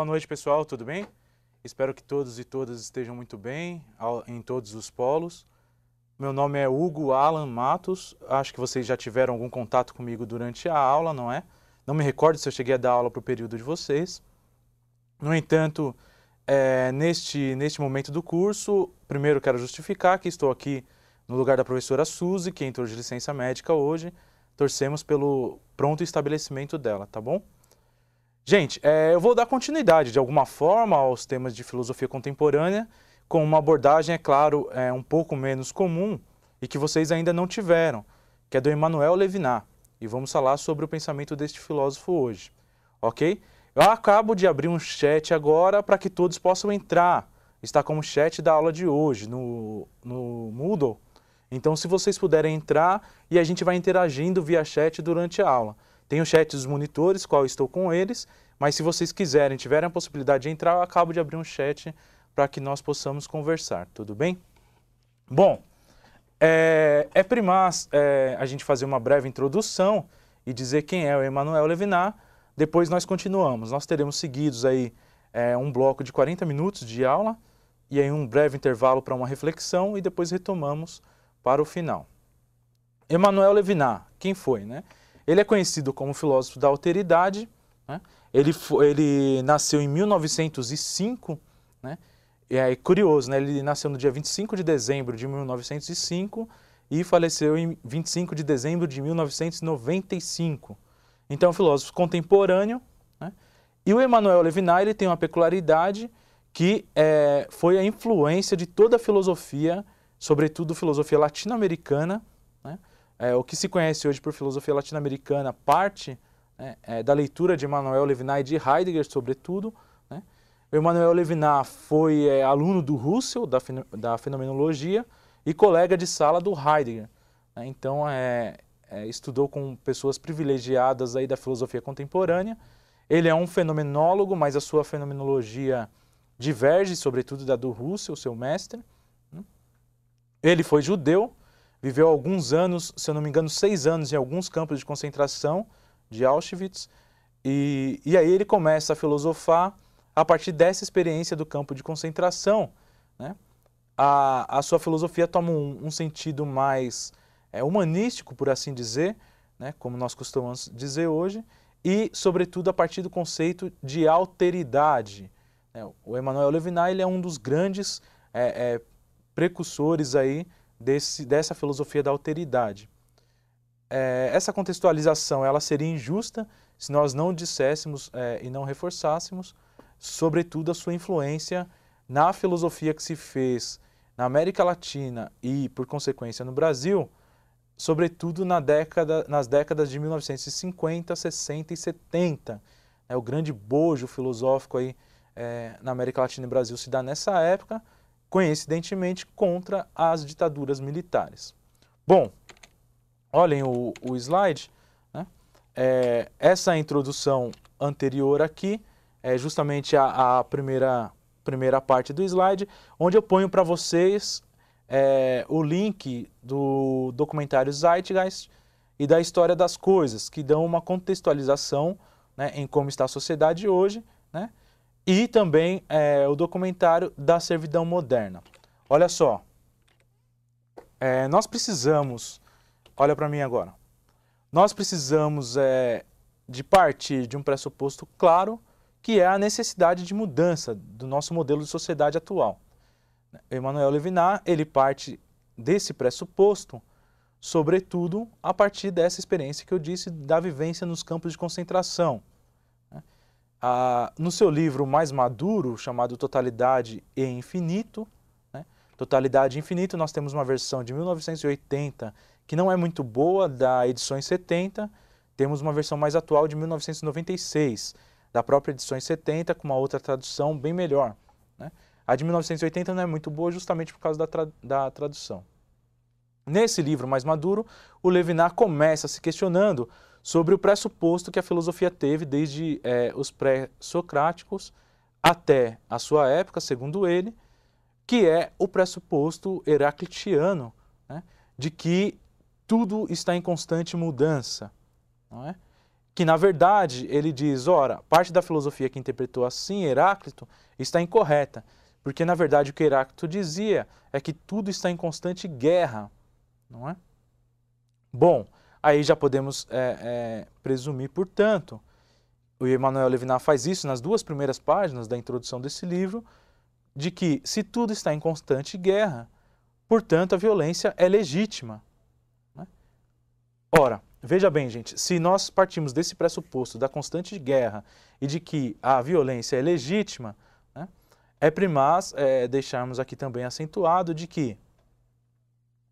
Boa noite, pessoal, tudo bem? Espero que todos e todas estejam muito bem em todos os polos. Meu nome é Hugo Alan Matos. Acho que vocês já tiveram algum contato comigo durante a aula, não é? Não me recordo se eu cheguei a dar aula para o período de vocês. No entanto, é, neste, neste momento do curso, primeiro quero justificar que estou aqui no lugar da professora Suzy, que é entrou de licença médica hoje. Torcemos pelo pronto estabelecimento dela, tá bom? Gente, é, eu vou dar continuidade de alguma forma aos temas de filosofia contemporânea, com uma abordagem, é claro, é, um pouco menos comum e que vocês ainda não tiveram, que é do Emmanuel Levinas. E vamos falar sobre o pensamento deste filósofo hoje, ok? Eu acabo de abrir um chat agora para que todos possam entrar. Está como chat da aula de hoje no, no Moodle. Então, se vocês puderem entrar e a gente vai interagindo via chat durante a aula. Tem o chat dos monitores, qual estou com eles, mas se vocês quiserem, tiverem a possibilidade de entrar, eu acabo de abrir um chat para que nós possamos conversar, tudo bem? Bom, é, é primaz é, a gente fazer uma breve introdução e dizer quem é o Emanuel Levinar, depois nós continuamos. Nós teremos seguidos aí é, um bloco de 40 minutos de aula e aí um breve intervalo para uma reflexão e depois retomamos para o final. Emanuel Levinar, quem foi, né? Ele é conhecido como filósofo da alteridade, né? ele, ele nasceu em 1905, né? é curioso, né? ele nasceu no dia 25 de dezembro de 1905 e faleceu em 25 de dezembro de 1995. Então, é um filósofo contemporâneo. Né? E o Emmanuel Levinas ele tem uma peculiaridade que é, foi a influência de toda a filosofia, sobretudo filosofia latino-americana, é, o que se conhece hoje por filosofia latino-americana parte né, é, da leitura de Emmanuel Levinas e de Heidegger, sobretudo. Né? O Emmanuel Levinas foi é, aluno do Russell, da, da, fenomenologia, e colega de sala do Heidegger. Né? Então, é, é, estudou com pessoas privilegiadas aí da filosofia contemporânea. Ele é um fenomenólogo, mas a sua fenomenologia diverge, sobretudo, da do Russell, seu mestre. Né. Ele foi judeu, viveu alguns anos, se eu não me engano, seis anos em alguns campos de concentração de Auschwitz. E, e aí ele começa a filosofar a partir dessa experiência do campo de concentração. Né? A, a sua filosofia toma um, um sentido mais é, humanístico, por assim dizer, né? como nós costumamos dizer hoje, e, sobretudo, a partir do conceito de alteridade. Né? O Emmanuel Levinas ele é um dos grandes é, é, precursores aí desse, dessa filosofia da alteridade. É, essa contextualização ela seria injusta se nós não disséssemos é, e não reforçássemos, sobretudo, a sua influência na filosofia que se fez na América Latina e, por consequência, no Brasil, sobretudo na década, nas décadas de 1950, 60 e 70. É, o grande bojo filosófico aí, é, na América Latina e Brasil se dá nessa época, coincidentemente, contra as ditaduras militares. Bom, olhem o, o slide. Né? É, essa introdução anterior aqui é justamente a, a, primeira, primeira parte do slide, onde eu ponho para vocês é, o link do documentário Zeitgeist e da história das coisas, que dão uma contextualização né, em como está a sociedade hoje, né? e também é, o documentário da servidão moderna. Olha só, é, nós precisamos, olha para mim agora, nós precisamos é, de partir de um pressuposto claro que é a necessidade de mudança do nosso modelo de sociedade atual. Emmanuel Levinas ele parte desse pressuposto, sobretudo a partir dessa experiência que eu disse da vivência nos campos de concentração ah, no seu livro mais maduro, chamado Totalidade e Infinito, né? Totalidade e Infinito, nós temos uma versão de 1980 que não é muito boa, da edições 70. Temos uma versão mais atual de 1996, da própria edições 70, com uma outra tradução bem melhor. Né? A de 1980 não é muito boa justamente por causa da, tra da tradução. Nesse livro mais maduro, o Levinas começa se questionando sobre o pressuposto que a filosofia teve desde é, os pré-socráticos até a sua época, segundo ele, que é o pressuposto heraclitiano, né, de que tudo está em constante mudança. Não é? Que, na verdade, ele diz, ora, parte da filosofia que interpretou assim Heráclito está incorreta, porque, na verdade, o que Heráclito dizia é que tudo está em constante guerra, não é? Bom, Aí já podemos é, é, presumir, portanto, o Emmanuel Levinas faz isso nas duas primeiras páginas da introdução desse livro, de que se tudo está em constante guerra, portanto a violência é legítima. Né? Ora, veja bem, gente, se nós partimos desse pressuposto da constante guerra e de que a violência é legítima, né, é primaz é, deixarmos aqui também acentuado de que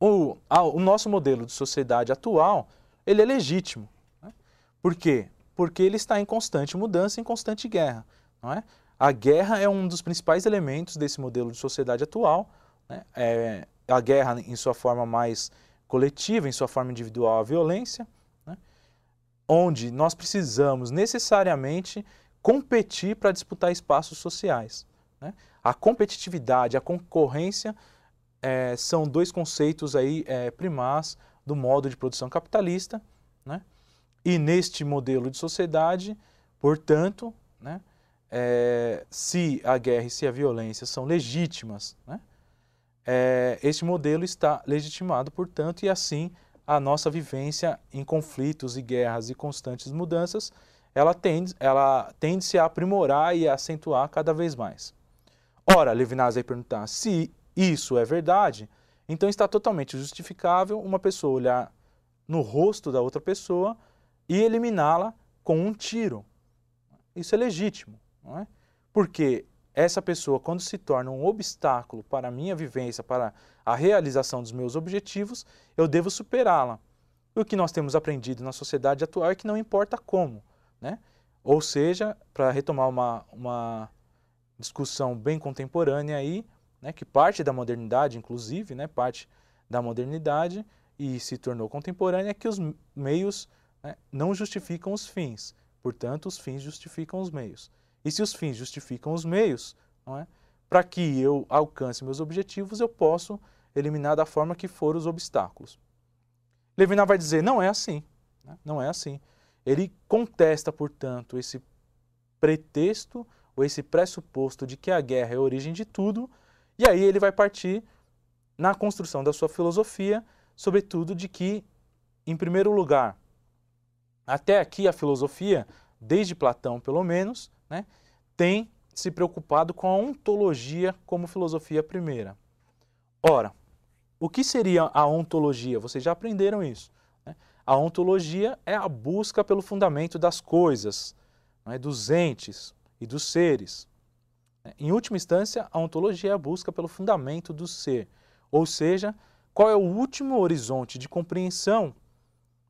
o, o nosso modelo de sociedade atual ele é legítimo. Né? Por quê? Porque ele está em constante mudança, em constante guerra. Não é? A guerra é um dos principais elementos desse modelo de sociedade atual. Né? É, a guerra em sua forma mais coletiva, em sua forma individual, a violência, né? onde nós precisamos necessariamente competir para disputar espaços sociais. Né? A competitividade, a concorrência é, são dois conceitos aí é, do modo de produção capitalista, né? E neste modelo de sociedade, portanto, né, é, se a guerra e se a violência são legítimas, né, é, este modelo está legitimado, portanto, e assim a nossa vivência em conflitos e guerras e constantes mudanças, ela tende, ela tende -se a aprimorar e a acentuar cada vez mais. Ora, Levinas vai perguntar, se isso é verdade, então está totalmente justificável uma pessoa olhar no rosto da outra pessoa e eliminá-la com um tiro. Isso é legítimo, não é? Porque essa pessoa, quando se torna um obstáculo para a minha vivência, para a realização dos meus objetivos, eu devo superá-la. E o que nós temos aprendido na sociedade atual é que não importa como, né? Ou seja, para retomar uma, uma discussão bem contemporânea aí, né, que parte da modernidade, inclusive, né, parte da modernidade e se tornou contemporânea, é que os meios né, não justificam os fins, portanto, os fins justificam os meios. E se os fins justificam os meios, é, para que eu alcance meus objetivos, eu posso eliminar da forma que for os obstáculos. Levinas vai dizer, não é assim, né, não é assim. Ele contesta, portanto, esse pretexto ou esse pressuposto de que a guerra é a origem de tudo, e aí ele vai partir na construção da sua filosofia, sobretudo de que, em primeiro lugar, até aqui a filosofia, desde Platão pelo menos, né, tem se preocupado com a ontologia como filosofia primeira. Ora, o que seria a ontologia? Vocês já aprenderam isso. Né? A ontologia é a busca pelo fundamento das coisas, né, dos entes e dos seres. Em última instância, a ontologia é a busca pelo fundamento do ser, ou seja, qual é o último horizonte de compreensão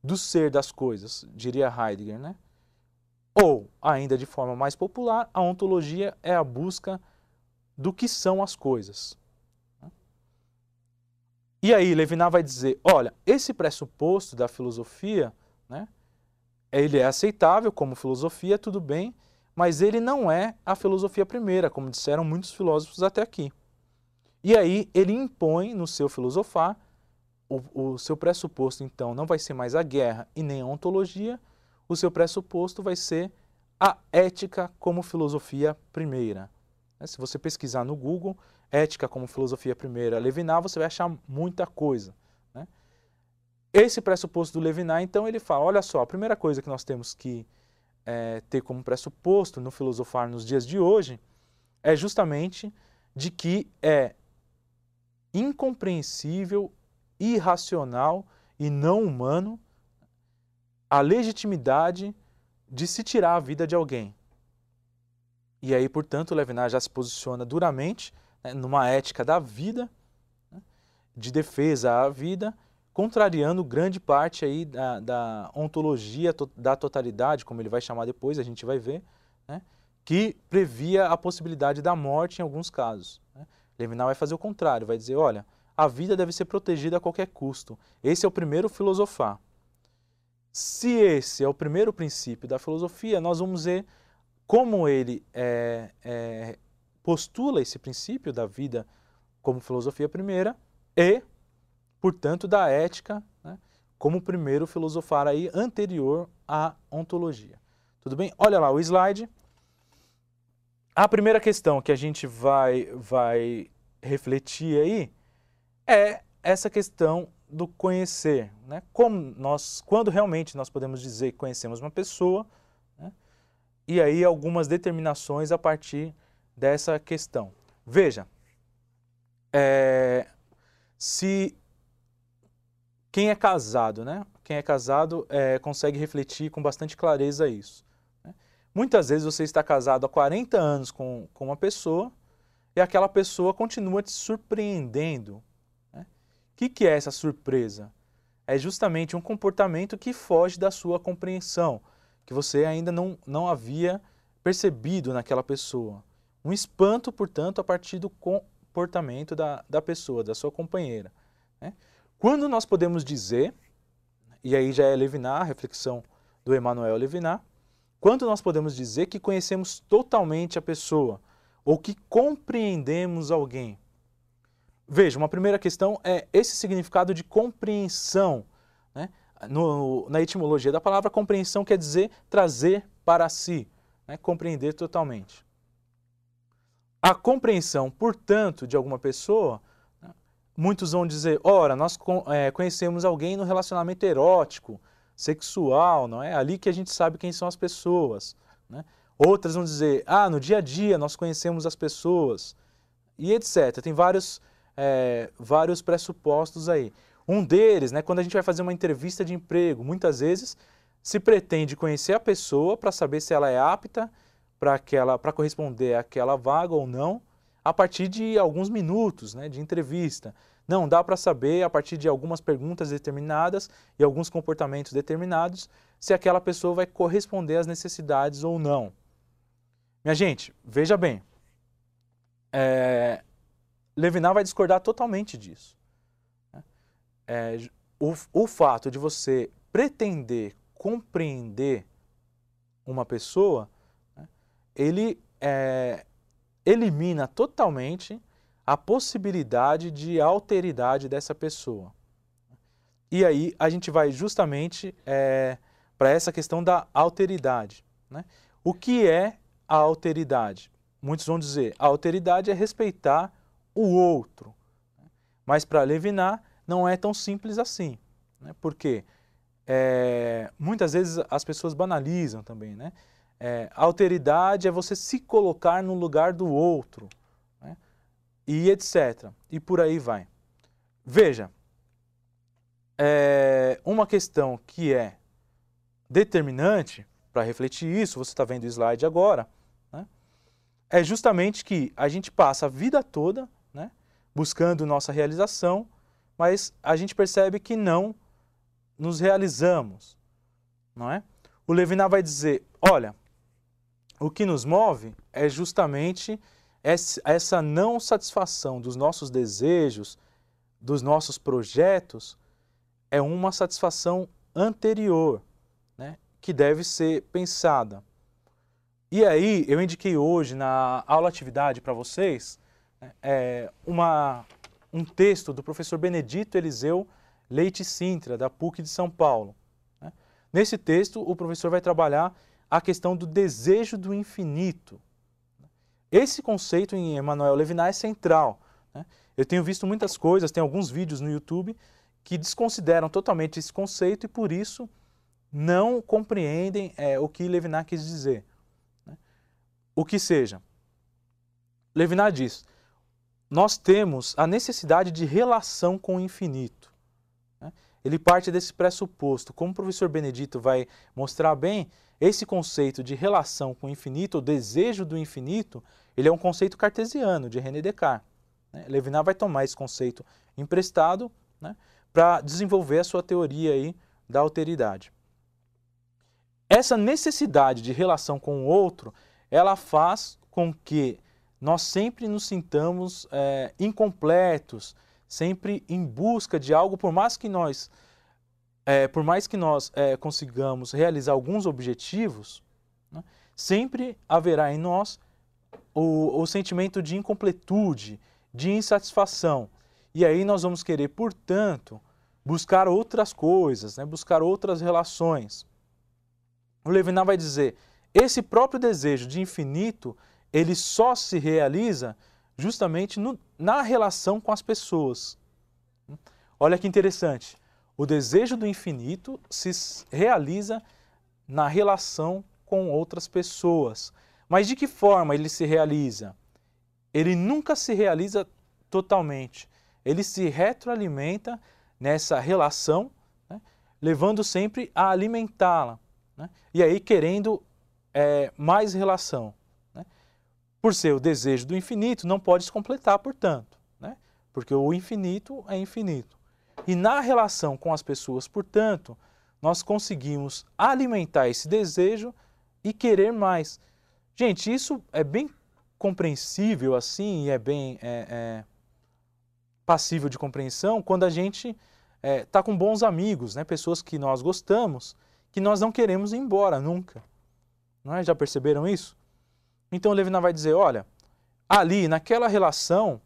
do ser das coisas, diria Heidegger. Né? Ou, ainda de forma mais popular, a ontologia é a busca do que são as coisas. E aí Levinas vai dizer, olha, esse pressuposto da filosofia, né, ele é aceitável como filosofia, tudo bem, mas ele não é a filosofia primeira, como disseram muitos filósofos até aqui. E aí ele impõe no seu filosofar o, o, seu pressuposto, então, não vai ser mais a guerra e nem a ontologia, o seu pressuposto vai ser a ética como filosofia primeira. Né, se você pesquisar no Google, ética como filosofia primeira Levinas, você vai achar muita coisa. Né. Esse pressuposto do Levinas, então, ele fala, olha só, a primeira coisa que nós temos que é, ter como pressuposto no filosofar nos dias de hoje é justamente de que é incompreensível, irracional e não humano a legitimidade de se tirar a vida de alguém. E aí, portanto, Levinas já se posiciona duramente né, numa ética da vida, né, de defesa à vida, contrariando grande parte aí da, da ontologia to, da totalidade, como ele vai chamar depois, a gente vai ver, né, que previa a possibilidade da morte em alguns casos. Né. Levinas vai fazer o contrário, vai dizer, olha, a vida deve ser protegida a qualquer custo. Esse é o primeiro filosofar. Se esse é o primeiro princípio da filosofia, nós vamos ver como ele é, é, postula esse princípio da vida como filosofia primeira e portanto, da ética né, como primeiro filosofar aí anterior à ontologia. Tudo bem? Olha lá o slide. A primeira questão que a gente vai, vai refletir aí é essa questão do conhecer, né? Como nós, quando realmente nós podemos dizer que conhecemos uma pessoa, né? e aí algumas determinações a partir dessa questão. Veja, é, se quem é casado, né? Quem é casado é, consegue refletir com bastante clareza isso. Né? Muitas vezes você está casado há 40 anos com, com uma pessoa e aquela pessoa continua te surpreendendo. Né? O que, que é essa surpresa? É justamente um comportamento que foge da sua compreensão, que você ainda não, não havia percebido naquela pessoa. Um espanto, portanto, a partir do comportamento da, da pessoa, da sua companheira. Né? Quando nós podemos dizer, e aí já é Levinar, a reflexão do Emmanuel Levinar, quando nós podemos dizer que conhecemos totalmente a pessoa ou que compreendemos alguém? Veja, uma primeira questão é esse significado de compreensão. Né? No, na etimologia da palavra, compreensão quer dizer trazer para si, né? compreender totalmente. A compreensão, portanto, de alguma pessoa Muitos vão dizer, ora, nós é, conhecemos alguém no relacionamento erótico, sexual, não é? Ali que a gente sabe quem são as pessoas, né? Outras vão dizer, ah, no dia a dia nós conhecemos as pessoas, e etc. Tem vários, é, vários pressupostos aí. Um deles, né, quando a gente vai fazer uma entrevista de emprego, muitas vezes se pretende conhecer a pessoa para saber se ela é apta para corresponder àquela vaga ou não, a partir de alguns minutos né, de entrevista. Não dá para saber, a partir de algumas perguntas determinadas e alguns comportamentos determinados, se aquela pessoa vai corresponder às necessidades ou não. Minha gente, veja bem. É, Levinas vai discordar totalmente disso. Né? É, o, o fato de você pretender compreender uma pessoa, né, ele é, elimina totalmente a possibilidade de alteridade dessa pessoa. E aí a gente vai justamente é, eh, para essa questão da alteridade. Né? O que é a alteridade? Muitos vão dizer, a alteridade é respeitar o outro. Né? Mas para Levinar não é tão simples assim, né? porque eh, é, muitas vezes as pessoas banalizam também, né? É, alteridade é você se colocar no lugar do outro, né? e etc. E por aí vai. Veja, é, uma questão que é determinante para refletir isso, você está vendo o slide agora, né? é justamente que a gente passa a vida toda né? buscando nossa realização, mas a gente percebe que não nos realizamos, não é? O Levinas vai dizer, olha, o que nos move é justamente essa não satisfação dos nossos desejos, dos nossos projetos, é uma satisfação anterior, né, que deve ser pensada. E aí, eu indiquei hoje na aula atividade para vocês né, é, uma, um texto do professor Benedito Eliseu Leite Sintra, da PUC de São Paulo. Né. Nesse texto, o professor vai trabalhar a questão do desejo do infinito. Esse conceito em Emmanuel Levinas é central. Né? Eu tenho visto muitas coisas, tem alguns vídeos no YouTube que desconsideram totalmente esse conceito e por isso não compreendem é, o que Levinas quis dizer. Né? O que seja. Levinas diz: nós temos a necessidade de relação com o infinito. Né? Ele parte desse pressuposto. Como o professor Benedito vai mostrar bem, esse conceito de relação com o infinito, o desejo do infinito, ele é um conceito cartesiano de René Descartes. Né? Levinas vai tomar esse conceito emprestado né, para desenvolver a sua teoria aí da alteridade. Essa necessidade de relação com o outro, ela faz com que nós sempre nos sintamos é, incompletos, sempre em busca de algo, por mais que nós é, por mais que nós é, consigamos realizar alguns objetivos, né, sempre haverá em nós o, o sentimento de incompletude, de insatisfação. E aí nós vamos querer, portanto, buscar outras coisas, né, buscar outras relações. O Levinas vai dizer: esse próprio desejo de infinito ele só se realiza justamente no, na relação com as pessoas. Olha que interessante. O desejo do infinito se realiza na relação com outras pessoas. Mas de que forma ele se realiza? Ele nunca se realiza totalmente. Ele se retroalimenta nessa relação, né, levando sempre a alimentá-la. Né, e aí querendo é, mais relação. Né. Por ser o desejo do infinito, não pode se completar, portanto, né, porque o infinito é infinito. E na relação com as pessoas, portanto, nós conseguimos alimentar esse desejo e querer mais. Gente, isso é bem compreensível assim e é bem é, é, passível de compreensão quando a gente está é, tá com bons amigos, né? pessoas que nós gostamos, que nós não queremos ir embora nunca. Não é? Já perceberam isso? Então Levinas vai dizer, olha, ali naquela relação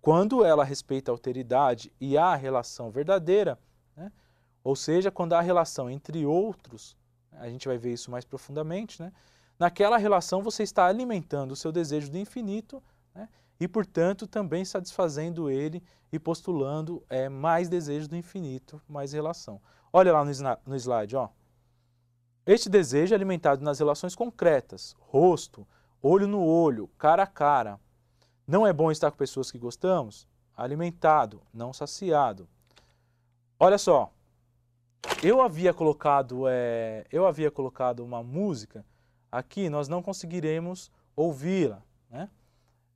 quando ela respeita a alteridade e há relação verdadeira, né? ou seja, quando há relação entre outros, a gente vai ver isso mais profundamente, né? naquela relação você está alimentando o seu desejo do infinito né? e, portanto, também satisfazendo ele e postulando é, mais desejo do infinito, mais relação. Olha lá no, no slide, ó. Este desejo é alimentado nas relações concretas, rosto, olho no olho, cara a cara, não é bom estar com pessoas que gostamos? Alimentado, não saciado. Olha só, eu havia colocado, é, eu havia colocado uma música aqui, nós não conseguiremos ouvi-la, né?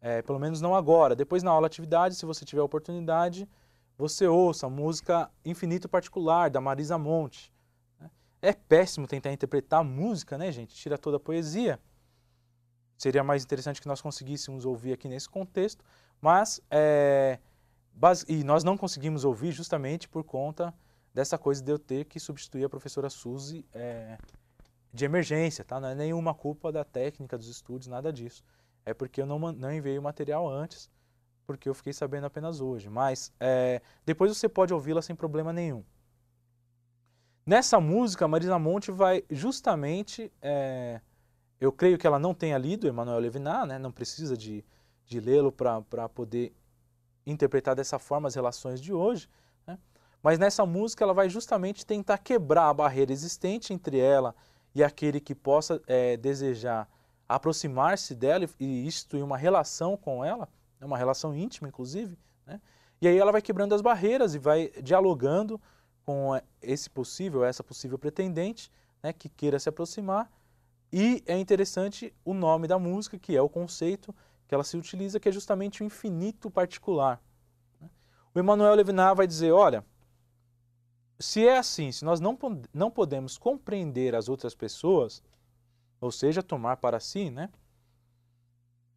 É, pelo menos não agora. Depois na aula atividade, se você tiver oportunidade, você ouça a música Infinito Particular, da Marisa Monte. Né? É péssimo tentar interpretar música, né, gente? Tira toda a poesia. Seria mais interessante que nós conseguíssemos ouvir aqui nesse contexto, mas é, e nós não conseguimos ouvir justamente por conta dessa coisa de eu ter que substituir a professora Suzy é, de emergência, tá? Não é nenhuma culpa da técnica dos estudos, nada disso. É porque eu não, não enviei o material antes, porque eu fiquei sabendo apenas hoje. Mas é, depois você pode ouvi-la sem problema nenhum. Nessa música, Marisa Monte vai justamente é, eu creio que ela não tenha lido Emmanuel Levinas, né? não precisa de, de lê-lo para poder interpretar dessa forma as relações de hoje. Né? Mas nessa música ela vai justamente tentar quebrar a barreira existente entre ela e aquele que possa é, desejar aproximar-se dela e instituir uma relação com ela, né, uma relação íntima, inclusive. Né? E aí ela vai quebrando as barreiras e vai dialogando com é, esse possível, essa possível pretendente né, que queira se aproximar e é interessante o nome da música, que é o conceito que ela se utiliza, que é justamente o infinito particular. Né? O Emmanuel Levinas vai dizer, olha, se é assim, se nós não, não podemos compreender as outras pessoas, ou seja, tomar para si, né?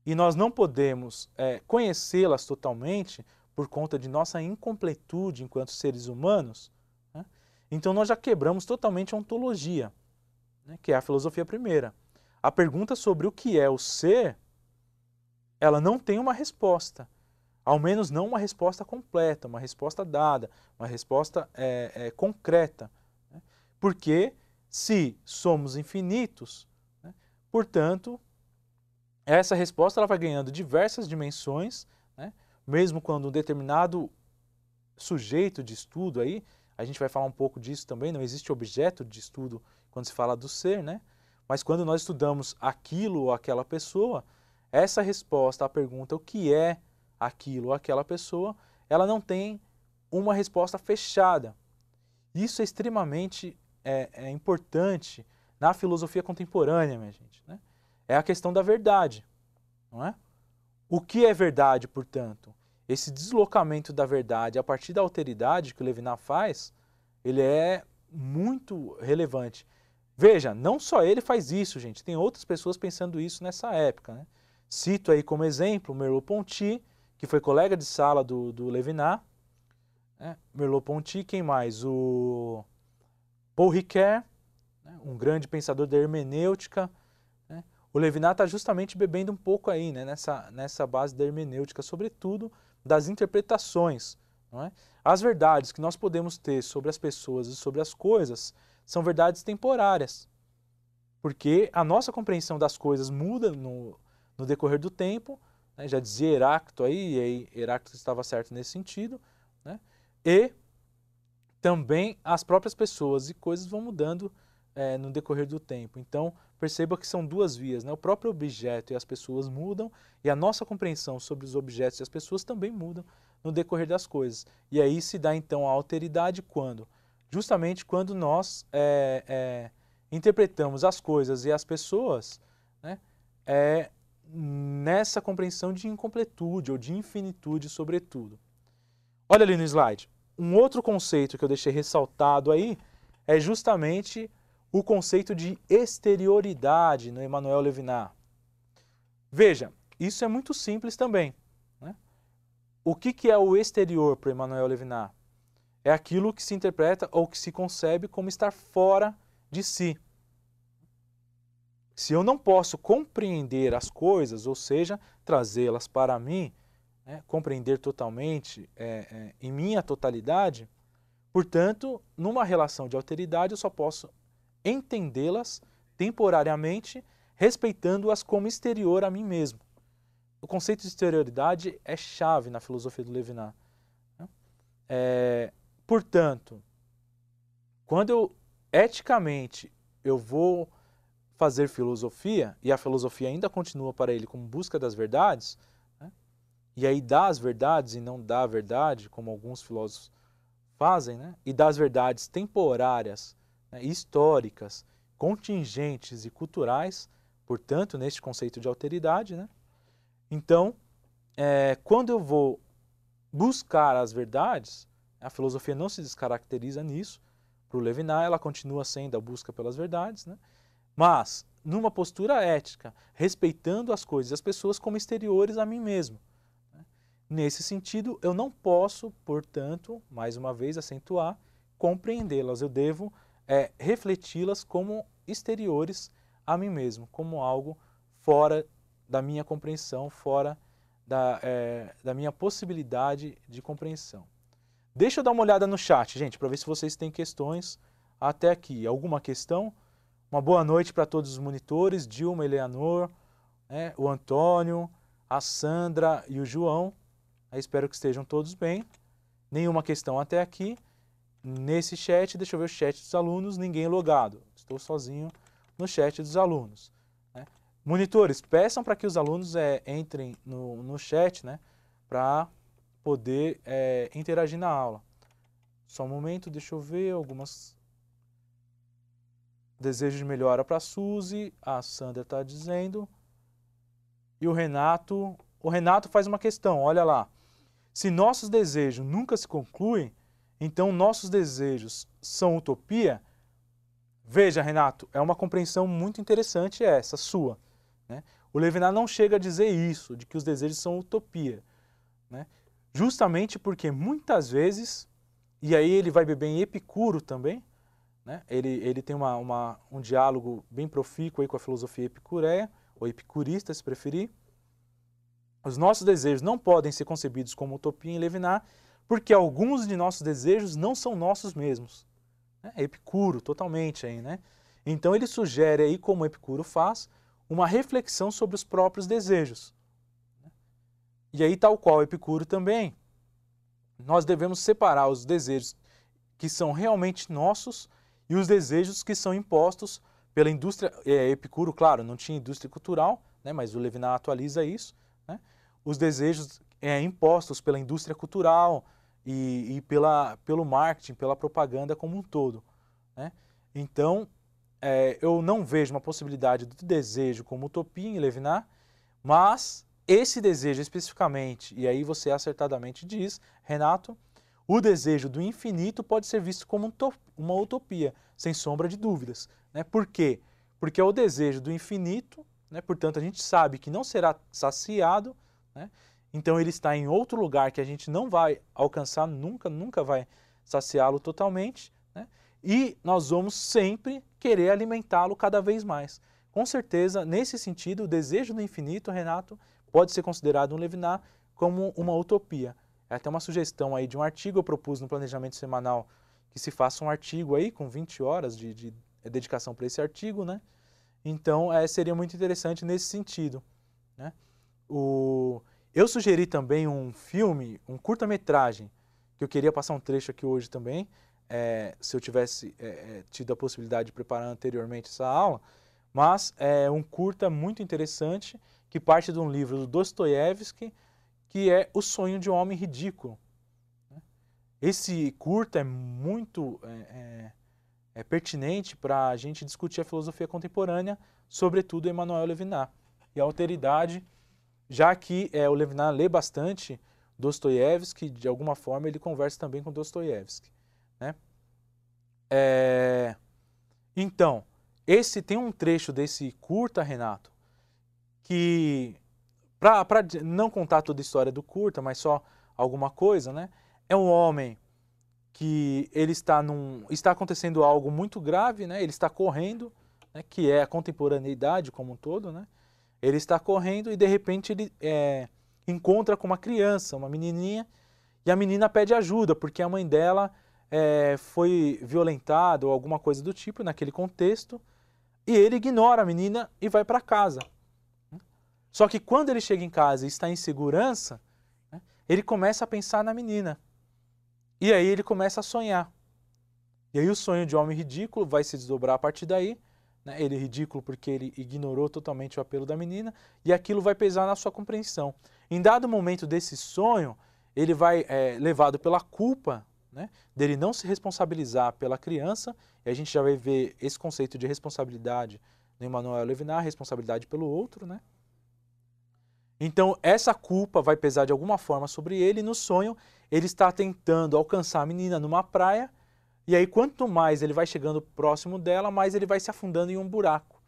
E nós não podemos é, conhecê-las totalmente por conta de nossa incompletude enquanto seres humanos, né? então nós já quebramos totalmente a ontologia né, que é a filosofia primeira. A pergunta sobre o que é o ser, ela não tem uma resposta. Ao menos não uma resposta completa, uma resposta dada, uma resposta é, é, concreta. Né? Porque se somos infinitos, né, portanto, essa resposta ela vai ganhando diversas dimensões, né? mesmo quando um determinado sujeito de estudo aí, a gente vai falar um pouco disso também, não existe objeto de estudo quando se fala do ser, né? Mas quando nós estudamos aquilo ou aquela pessoa, essa resposta à pergunta o que é aquilo ou aquela pessoa, ela não tem uma resposta fechada. Isso é extremamente é, é importante na filosofia contemporânea, minha gente. Né? É a questão da verdade, não é? O que é verdade, portanto? Esse deslocamento da verdade a partir da alteridade que o Levinas faz, ele é muito relevante. Veja, não só ele faz isso, gente, tem outras pessoas pensando isso nessa época. Né? Cito aí como exemplo Merleau-Ponty, que foi colega de sala do, do Levinas. Né? Merleau-Ponty, quem mais? O Paul Ricoeur, né? um grande pensador da hermenêutica. Né? O Levinas está justamente bebendo um pouco aí né? nessa, nessa base da hermenêutica, sobretudo das interpretações. Não é? As verdades que nós podemos ter sobre as pessoas e sobre as coisas são verdades temporárias, porque a nossa compreensão das coisas muda no, no decorrer do tempo, né? já dizia Heráclito aí, e Heráclito estava certo nesse sentido, né? e também as próprias pessoas e coisas vão mudando é, no decorrer do tempo. Então, perceba que são duas vias, né? o próprio objeto e as pessoas mudam, e a nossa compreensão sobre os objetos e as pessoas também mudam no decorrer das coisas. E aí se dá então a alteridade quando justamente quando nós é, é, interpretamos as coisas e as pessoas né, é, nessa compreensão de incompletude ou de infinitude, sobretudo. Olha ali no slide. Um outro conceito que eu deixei ressaltado aí é justamente o conceito de exterioridade no Emmanuel Levinas. Veja, isso é muito simples também. Né? O que, que é o exterior para o Emmanuel Levinas? é aquilo que se interpreta ou que se concebe como estar fora de si. Se eu não posso compreender as coisas, ou seja, trazê-las para mim, né, compreender totalmente, é, é, em minha totalidade, portanto, numa relação de alteridade, eu só posso entendê-las temporariamente, respeitando-as como exterior a mim mesmo. O conceito de exterioridade é chave na filosofia do Levinas. Né? É, Portanto, quando eu eticamente eu vou fazer filosofia, e a filosofia ainda continua para ele como busca das verdades, né? e aí dá as verdades e não dá a verdade, como alguns filósofos fazem, né? e das verdades temporárias, né? históricas, contingentes e culturais, portanto, neste conceito de alteridade. Né? Então, é, quando eu vou buscar as verdades, a filosofia não se descaracteriza nisso. Para o Levinas, ela continua sendo a busca pelas verdades, né? mas numa postura ética, respeitando as coisas e as pessoas como exteriores a mim mesmo. Né? Nesse sentido, eu não posso, portanto, mais uma vez acentuar, compreendê-las. Eu devo é, refleti-las como exteriores a mim mesmo, como algo fora da minha compreensão, fora da, é, da minha possibilidade de compreensão. Deixa eu dar uma olhada no chat, gente, para ver se vocês têm questões até aqui. Alguma questão? Uma boa noite para todos os monitores, Dilma, Eleanor, né, o Antônio, a Sandra e o João. Eu espero que estejam todos bem. Nenhuma questão até aqui. Nesse chat, deixa eu ver o chat dos alunos, ninguém logado. Estou sozinho no chat dos alunos. Né? Monitores, peçam para que os alunos é, entrem no, no chat, né? Para poder é, interagir na aula. Só um momento, deixa eu ver algumas. Desejo de melhora para a Suzy, a Sandra está dizendo. E o Renato. O Renato faz uma questão, olha lá. Se nossos desejos nunca se concluem, então nossos desejos são utopia? Veja, Renato, é uma compreensão muito interessante essa sua. Né? O Levinas não chega a dizer isso, de que os desejos são utopia. Né? justamente porque muitas vezes, e aí ele vai beber em Epicuro também, né? ele, ele tem uma, uma, um diálogo bem profícuo aí com a filosofia epicureia, ou epicurista, se preferir. Os nossos desejos não podem ser concebidos como utopia em Levinar porque alguns de nossos desejos não são nossos mesmos. Né? É Epicuro, totalmente aí, né? Então ele sugere aí, como Epicuro faz, uma reflexão sobre os próprios desejos. E aí, tal qual Epicuro também, nós devemos separar os desejos que são realmente nossos e os desejos que são impostos pela indústria. É, Epicuro, claro, não tinha indústria cultural, né, mas o Levinas atualiza isso. Né, os desejos é, impostos pela indústria cultural e, e, pela, pelo marketing, pela propaganda como um todo. Né? Então, é, eu não vejo uma possibilidade do desejo como utopia em Levinas, mas esse desejo especificamente, e aí você acertadamente diz, Renato, o desejo do infinito pode ser visto como uma utopia, sem sombra de dúvidas. Né? Por quê? Porque é o desejo do infinito, né? portanto, a gente sabe que não será saciado, né? então ele está em outro lugar que a gente não vai alcançar, nunca, nunca vai saciá-lo totalmente, né? e nós vamos sempre querer alimentá-lo cada vez mais. Com certeza, nesse sentido, o desejo do infinito, Renato, pode ser considerado um Levinas como uma utopia. É até uma sugestão aí de um artigo eu propus no planejamento semanal que se faça um artigo aí com 20 horas de, de é, dedicação para esse artigo, né? Então é, seria muito interessante nesse sentido, né? O... Eu sugeri também um filme, um curta-metragem, que eu queria passar um trecho aqui hoje também, é, se eu tivesse é, é tido a possibilidade de preparar anteriormente essa aula, mas é um curta muito interessante, que parte de um livro do Dostoiévski, que é O Sonho de um Homem Ridículo. Né? Esse curta é muito é, é, é pertinente para a gente discutir a filosofia contemporânea, sobretudo Emmanuel Levinas e a alteridade, já que é, o Levinas lê bastante Dostoiévski, de alguma forma ele conversa também com Dostoiévski. Né? É... Então, esse tem um trecho desse curta, Renato, que, para não contar toda a história do curta, mas só alguma coisa, né? É um homem que ele está num está acontecendo algo muito grave, né? Ele está correndo, né? que é a contemporaneidade como um todo, né? Ele está correndo e de repente ele é, encontra com uma criança, uma menininha, e a menina pede ajuda porque a mãe dela é, foi violentada ou alguma coisa do tipo naquele contexto, e ele ignora a menina e vai para casa. Só que quando ele chega em casa e está em segurança, né, ele começa a pensar na menina. E aí ele começa a sonhar. E aí o sonho de homem ridículo vai se desdobrar a partir daí. Né? Ele é ridículo porque ele ignorou totalmente o apelo da menina e aquilo vai pesar na sua compreensão. Em dado momento desse sonho, ele vai é, levado pela culpa né, dele não se responsabilizar pela criança, e a gente já vai ver esse conceito de responsabilidade no Emmanuel Levinar, responsabilidade pelo outro, né? Então, essa culpa vai pesar de alguma forma sobre ele. No sonho, ele está tentando alcançar a menina numa praia. E aí, quanto mais ele vai chegando próximo dela, mais ele vai se afundando em um buraco.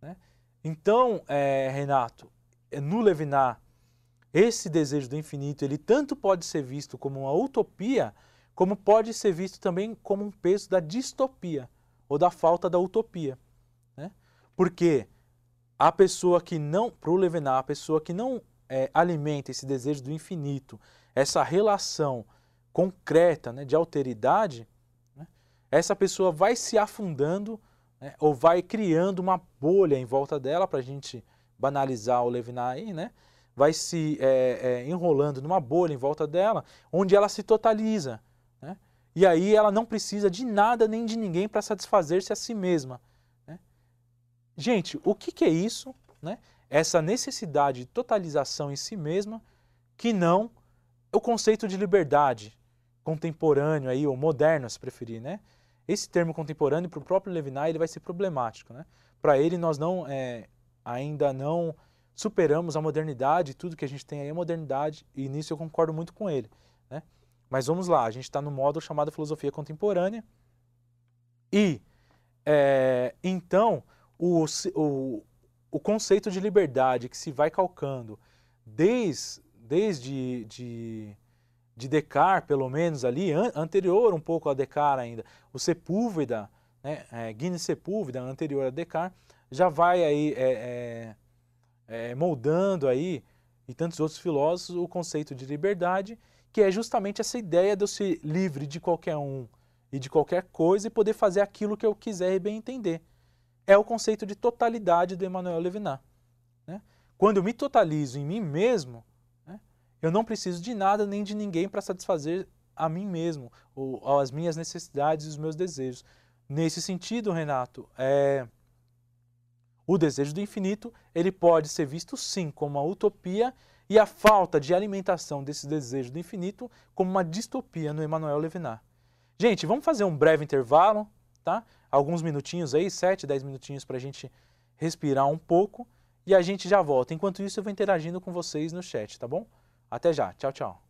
Né? Então, é, Renato, é, no Levinas, esse desejo do infinito, ele tanto pode ser visto como uma utopia, como pode ser visto também como um peso da distopia ou da falta da utopia. Né? Porque a pessoa que não, para o Levinar, a pessoa que não é, alimenta esse desejo do infinito, essa relação concreta né, de alteridade, né, essa pessoa vai se afundando né, ou vai criando uma bolha em volta dela, para a gente banalizar o Levinar aí, né? vai se é, é, enrolando numa bolha em volta dela, onde ela se totaliza. Né? E aí ela não precisa de nada nem de ninguém para satisfazer-se a si mesma. Gente, o que, que é isso? Né? Essa necessidade de totalização em si mesma, que não o conceito de liberdade contemporâneo aí, ou moderno, se preferir. Né? Esse termo contemporâneo, para o próprio Levinas, ele vai ser problemático. Né? Para ele, nós não é, ainda não superamos a modernidade, tudo que a gente tem aí é modernidade, e nisso eu concordo muito com ele. Né? Mas vamos lá, a gente está no módulo chamado Filosofia Contemporânea, e é, então o, o, o conceito de liberdade que se vai calcando desde, desde de, de Descartes, pelo menos ali, an, anterior um pouco a Descartes ainda, o Sepúlveda, né, é, Guinness Sepúlveda, anterior a Descartes, já vai aí é, é, é moldando aí, e tantos outros filósofos, o conceito de liberdade, que é justamente essa ideia de eu ser livre de qualquer um e de qualquer coisa e poder fazer aquilo que eu quiser e bem entender é o conceito de totalidade do Emmanuel Levinas. Né? Quando eu me totalizo em mim mesmo, né, eu não preciso de nada nem de ninguém para satisfazer a mim mesmo, ou, ou as minhas necessidades e os meus desejos. Nesse sentido, Renato, é, o desejo do infinito ele pode ser visto sim como uma utopia e a falta de alimentação desse desejo do infinito como uma distopia no Emmanuel Levinas. Gente, vamos fazer um breve intervalo, tá? Alguns minutinhos aí, 7, 10 minutinhos para a gente respirar um pouco e a gente já volta. Enquanto isso, eu vou interagindo com vocês no chat, tá bom? Até já. Tchau, tchau.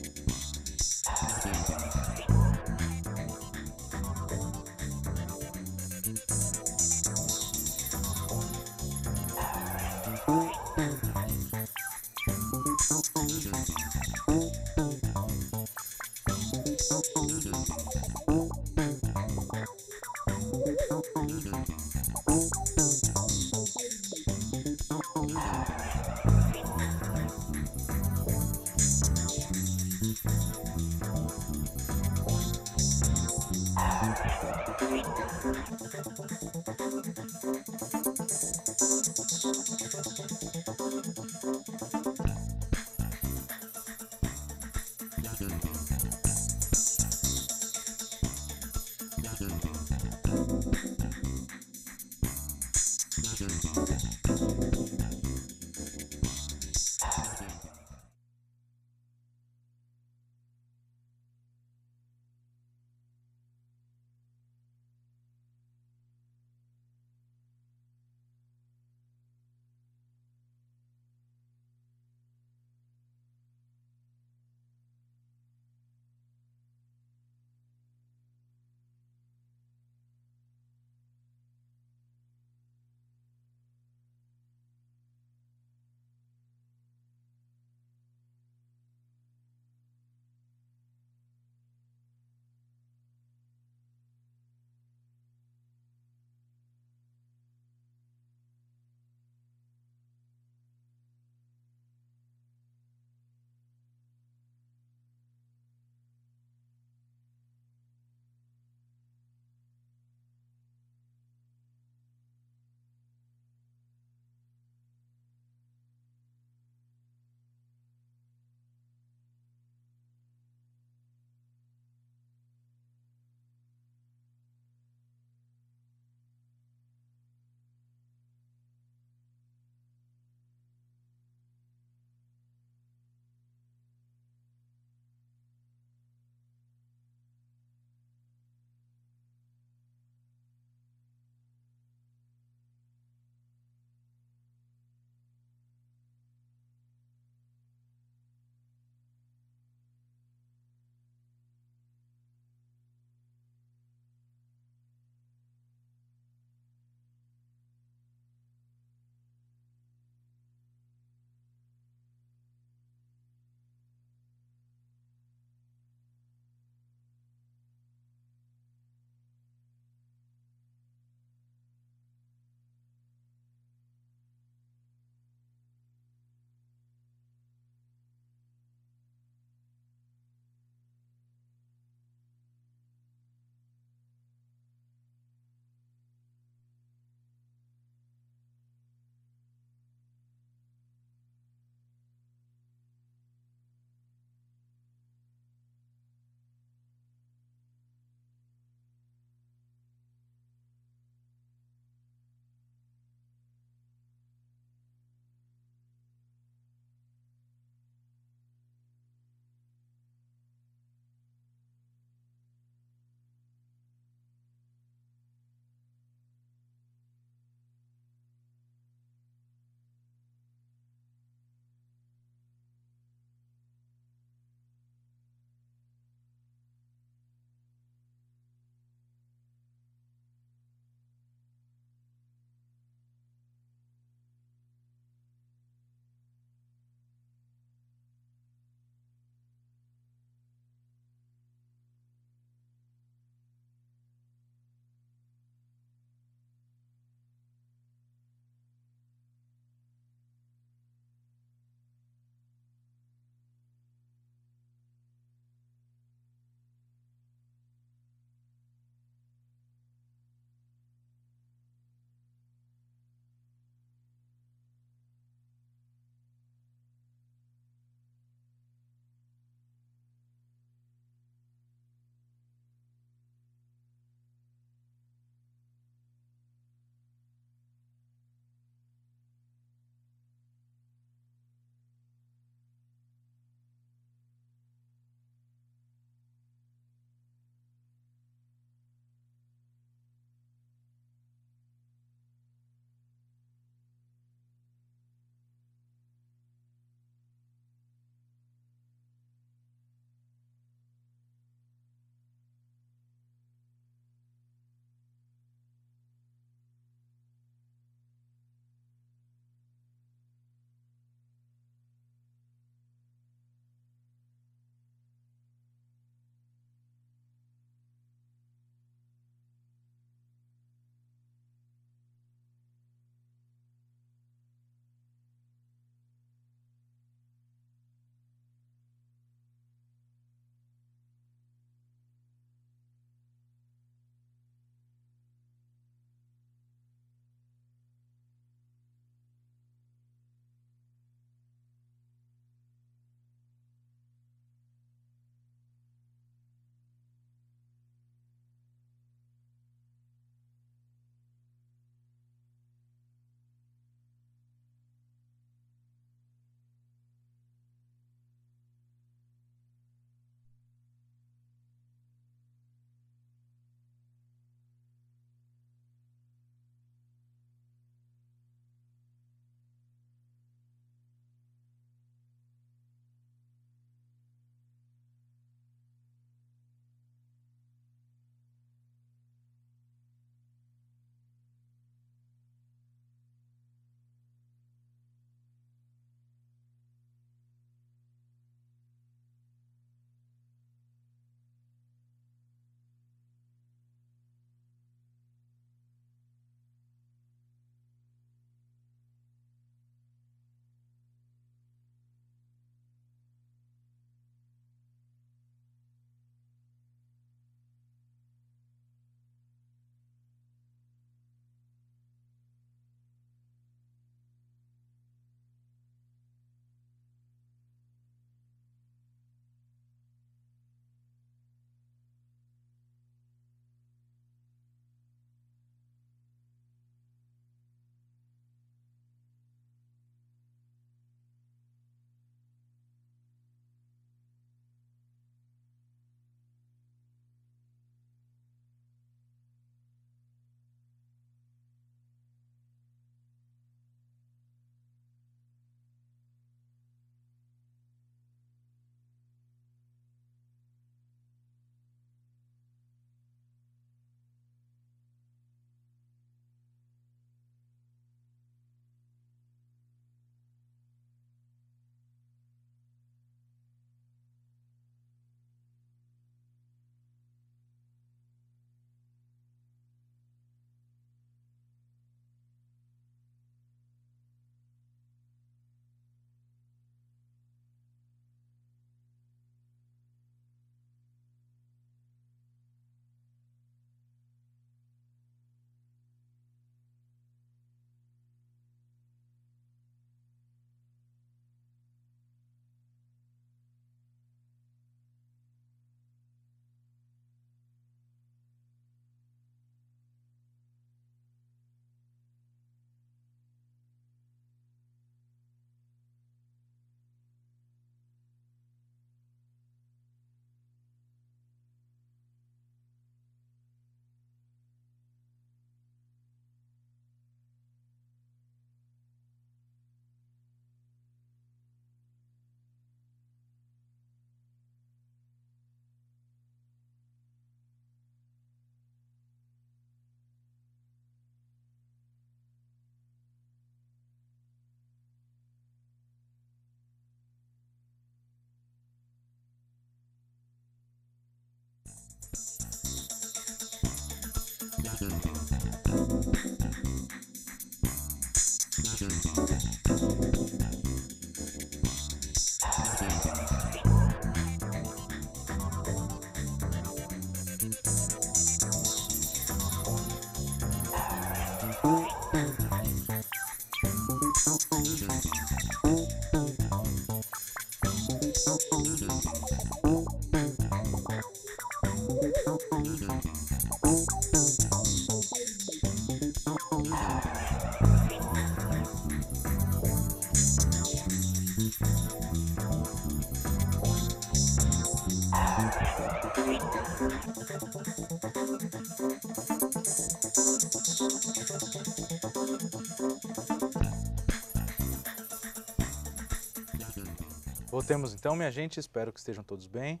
Voltemos então, minha gente. Espero que estejam todos bem.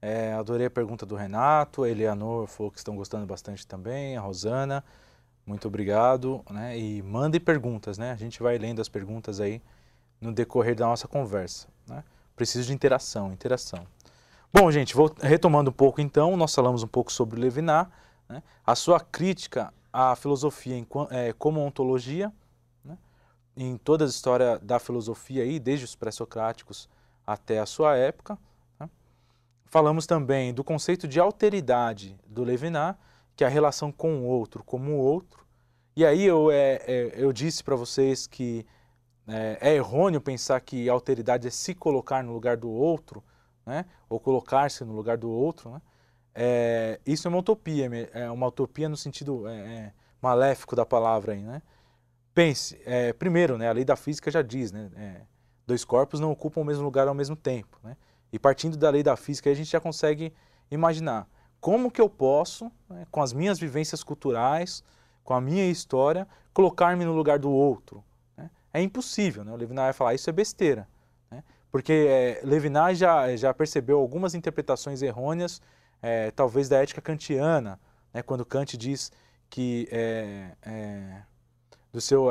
É, adorei a pergunta do Renato, a Eleanor falou que estão gostando bastante também, a Rosana. Muito obrigado. Né? E mandem perguntas, né? A gente vai lendo as perguntas aí no decorrer da nossa conversa. Né? Preciso de interação, interação. Bom, gente, vou, retomando um pouco então, nós falamos um pouco sobre Levinas, né? a sua crítica à filosofia em, é, como ontologia, né? em toda a história da filosofia, aí, desde os pré-socráticos até a sua época. Né? Falamos também do conceito de alteridade do Levinas, que é a relação com o outro, como o outro. E aí eu, é, é, eu disse para vocês que é, é, errôneo pensar que alteridade é se colocar no lugar do outro, né? ou colocar-se no lugar do outro. Né? É, isso é uma utopia, é uma utopia no sentido é, é, maléfico da palavra. Aí, né? Pense, é, primeiro, né, a lei da física já diz, né, é, dois corpos não ocupam o mesmo lugar ao mesmo tempo. Né? E partindo da lei da física, a gente já consegue imaginar como que eu posso, né, com as minhas vivências culturais, com a minha história, colocar-me no lugar do outro. Né? É impossível, né? o Levinas vai falar isso é besteira. Né? Porque é, Levinas já, já percebeu algumas interpretações errôneas, é, talvez da ética kantiana, né? quando Kant diz que é, do seu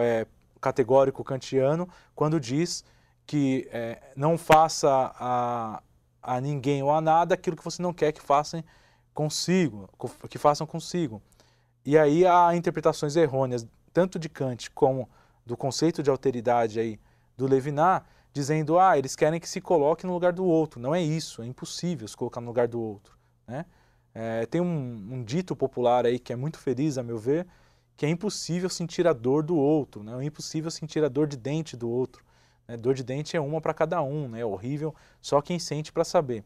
categórico kantiano, quando diz que é, não faça a, a ninguém ou a nada aquilo que você não quer que façam consigo, que façam consigo. E aí há interpretações errôneas, tanto de Kant como do conceito de alteridade aí do Levinas, dizendo, ah, eles querem que se coloque no lugar do outro. Não é isso, é impossível se colocar no lugar do outro, né? É, tem um, um, dito popular aí que é muito feliz, a meu ver, que é impossível sentir a dor do outro, né? é impossível sentir a dor de dente do outro. Né? Dor de dente é uma para cada um, né? é horrível, só quem sente para saber.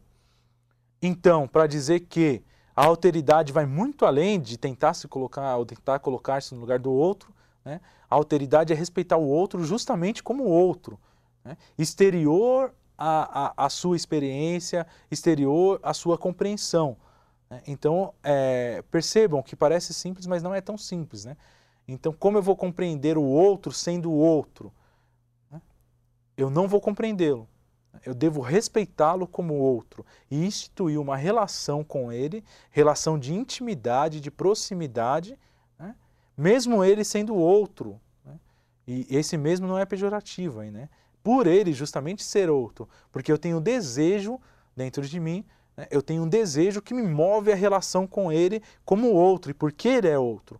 Então, para dizer que a alteridade vai muito além de tentar se colocar ou tentar colocar-se no lugar do outro, né? a alteridade é respeitar o outro justamente como o outro, né? exterior à, sua experiência, exterior à sua compreensão. Né? Então, é, percebam que parece simples, mas não é tão simples. Né? Então, como eu vou compreender o outro sendo o outro? eu não vou compreendê-lo. Eu devo respeitá-lo como outro e instituir uma relação com ele, relação de intimidade, de proximidade, né? mesmo ele sendo outro. Né? E esse mesmo não é pejorativo, aí, né? por ele justamente ser outro, porque eu tenho desejo dentro de mim, né? eu tenho um desejo que me move a relação com ele como outro e porque ele é outro.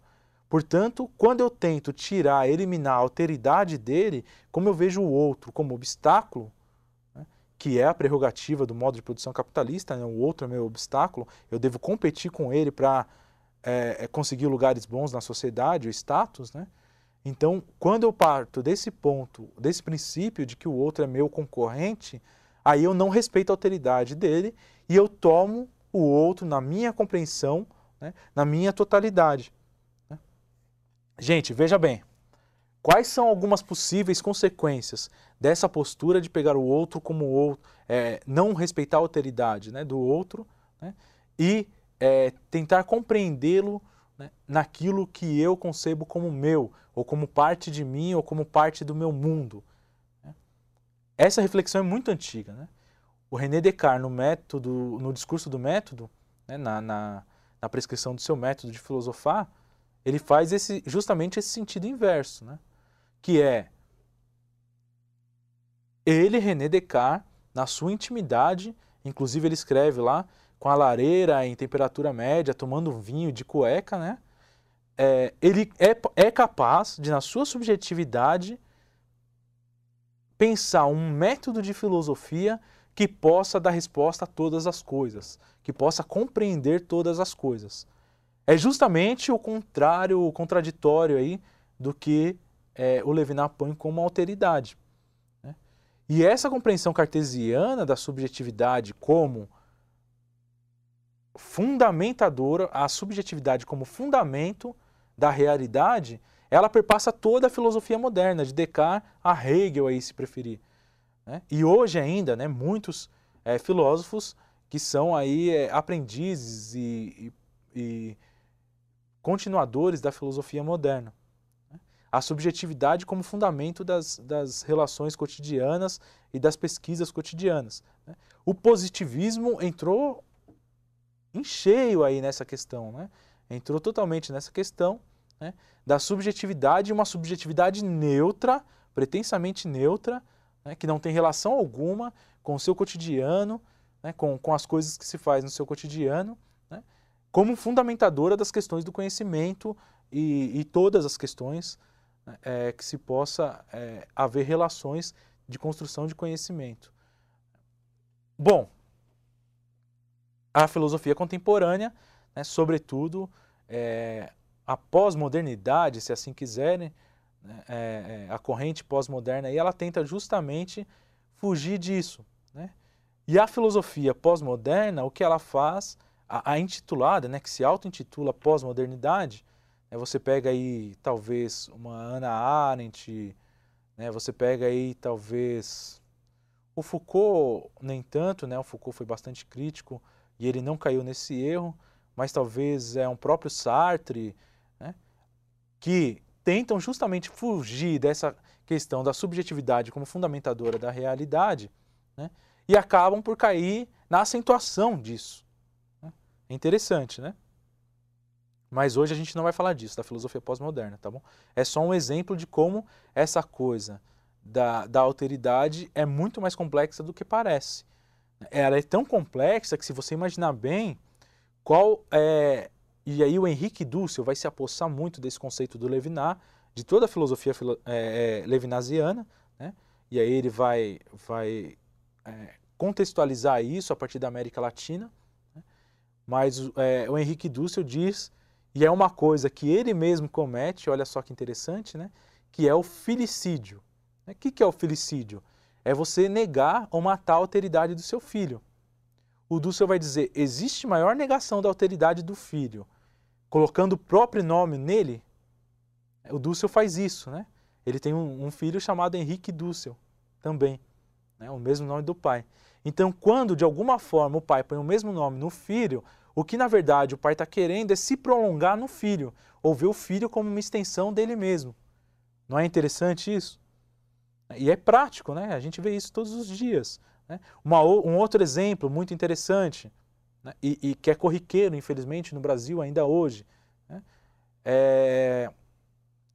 Portanto, quando eu tento tirar, eliminar a alteridade dele, como eu vejo o outro como obstáculo, né, que é a prerrogativa do modo de produção capitalista, né, o outro é meu obstáculo, eu devo competir com ele para é, é, conseguir lugares bons na sociedade, o status, né? Então, quando eu parto desse ponto, desse princípio de que o outro é meu concorrente, aí eu não respeito a alteridade dele e eu tomo o outro na minha compreensão, né, na minha totalidade. Gente, veja bem. Quais são algumas possíveis consequências dessa postura de pegar o outro como outro, é, não respeitar a alteridade né, do outro né, e é, tentar compreendê-lo né, naquilo que eu concebo como meu, ou como parte de mim, ou como parte do meu mundo? Né? Essa reflexão é muito antiga. Né? O René Descartes, no, método, no discurso do método, né, na, na, na prescrição do seu método de filosofar, ele faz esse, justamente esse sentido inverso, né? que é ele, René Descartes, na sua intimidade, inclusive ele escreve lá, com a lareira em temperatura média, tomando vinho de cueca, né? É, ele é, é capaz de, na sua subjetividade, pensar um método de filosofia que possa dar resposta a todas as coisas, que possa compreender todas as coisas. É justamente o contrário, o contraditório aí do que é, o Levinas põe como alteridade. Né? E essa compreensão cartesiana da subjetividade como fundamentadora, a subjetividade como fundamento da realidade, ela perpassa toda a filosofia moderna, de Descartes a Hegel, aí, se preferir. Né? E hoje ainda, né, muitos é, filósofos que são aí é, aprendizes e, e, e continuadores da filosofia moderna. Né? A subjetividade como fundamento das, das relações cotidianas e das pesquisas cotidianas. Né? O positivismo entrou em cheio aí nessa questão, né? entrou totalmente nessa questão né? da subjetividade, uma subjetividade neutra, pretensamente neutra, né? que não tem relação alguma com o seu cotidiano, né? com, com as coisas que se faz no seu cotidiano, como fundamentadora das questões do conhecimento e, e todas as questões né, é, que se possa é, haver relações de construção de conhecimento. Bom, a filosofia contemporânea, né, sobretudo é, a pós-modernidade, se assim quiserem, né, é, é, a corrente pós-moderna, ela tenta justamente fugir disso. Né? E a filosofia pós-moderna, o que ela faz a, a intitulada, né, que se auto-intitula pós-modernidade, né, você pega aí talvez uma Ana Arendt, né, você pega aí talvez o Foucault, nem tanto, né, o Foucault foi bastante crítico e ele não caiu nesse erro, mas talvez é um próprio Sartre, né, que tentam justamente fugir dessa questão da subjetividade como fundamentadora da realidade, né, e acabam por cair na acentuação disso interessante, né? Mas hoje a gente não vai falar disso, da filosofia pós-moderna, tá bom? É só um exemplo de como essa coisa da, da alteridade é muito mais complexa do que parece. Ela é tão complexa que, se você imaginar bem, qual é. E aí o Henrique Dussel vai se apossar muito desse conceito do Levinas, de toda a filosofia filo, é, é levinasiana, né? e aí ele vai, vai é, contextualizar isso a partir da América Latina mas é, o Henrique Dussel diz, e é uma coisa que ele mesmo comete, olha só que interessante, né? que é o filicídio. O que, que é o filicídio? É você negar ou matar a alteridade do seu filho. O Dussel vai dizer, existe maior negação da alteridade do filho, colocando o próprio nome nele? O Dussel faz isso, né? Ele tem um, um filho chamado Henrique Dussel, também, né? o mesmo nome do pai. Então, quando de alguma forma o pai põe o mesmo nome no filho, o que na verdade o pai está querendo é se prolongar no filho, ou ver o filho como uma extensão dele mesmo. Não é interessante isso? E é prático, né? A gente vê isso todos os dias. Né? Uma, um outro exemplo muito interessante, né? e, e, que é corriqueiro, infelizmente, no Brasil ainda hoje, né? é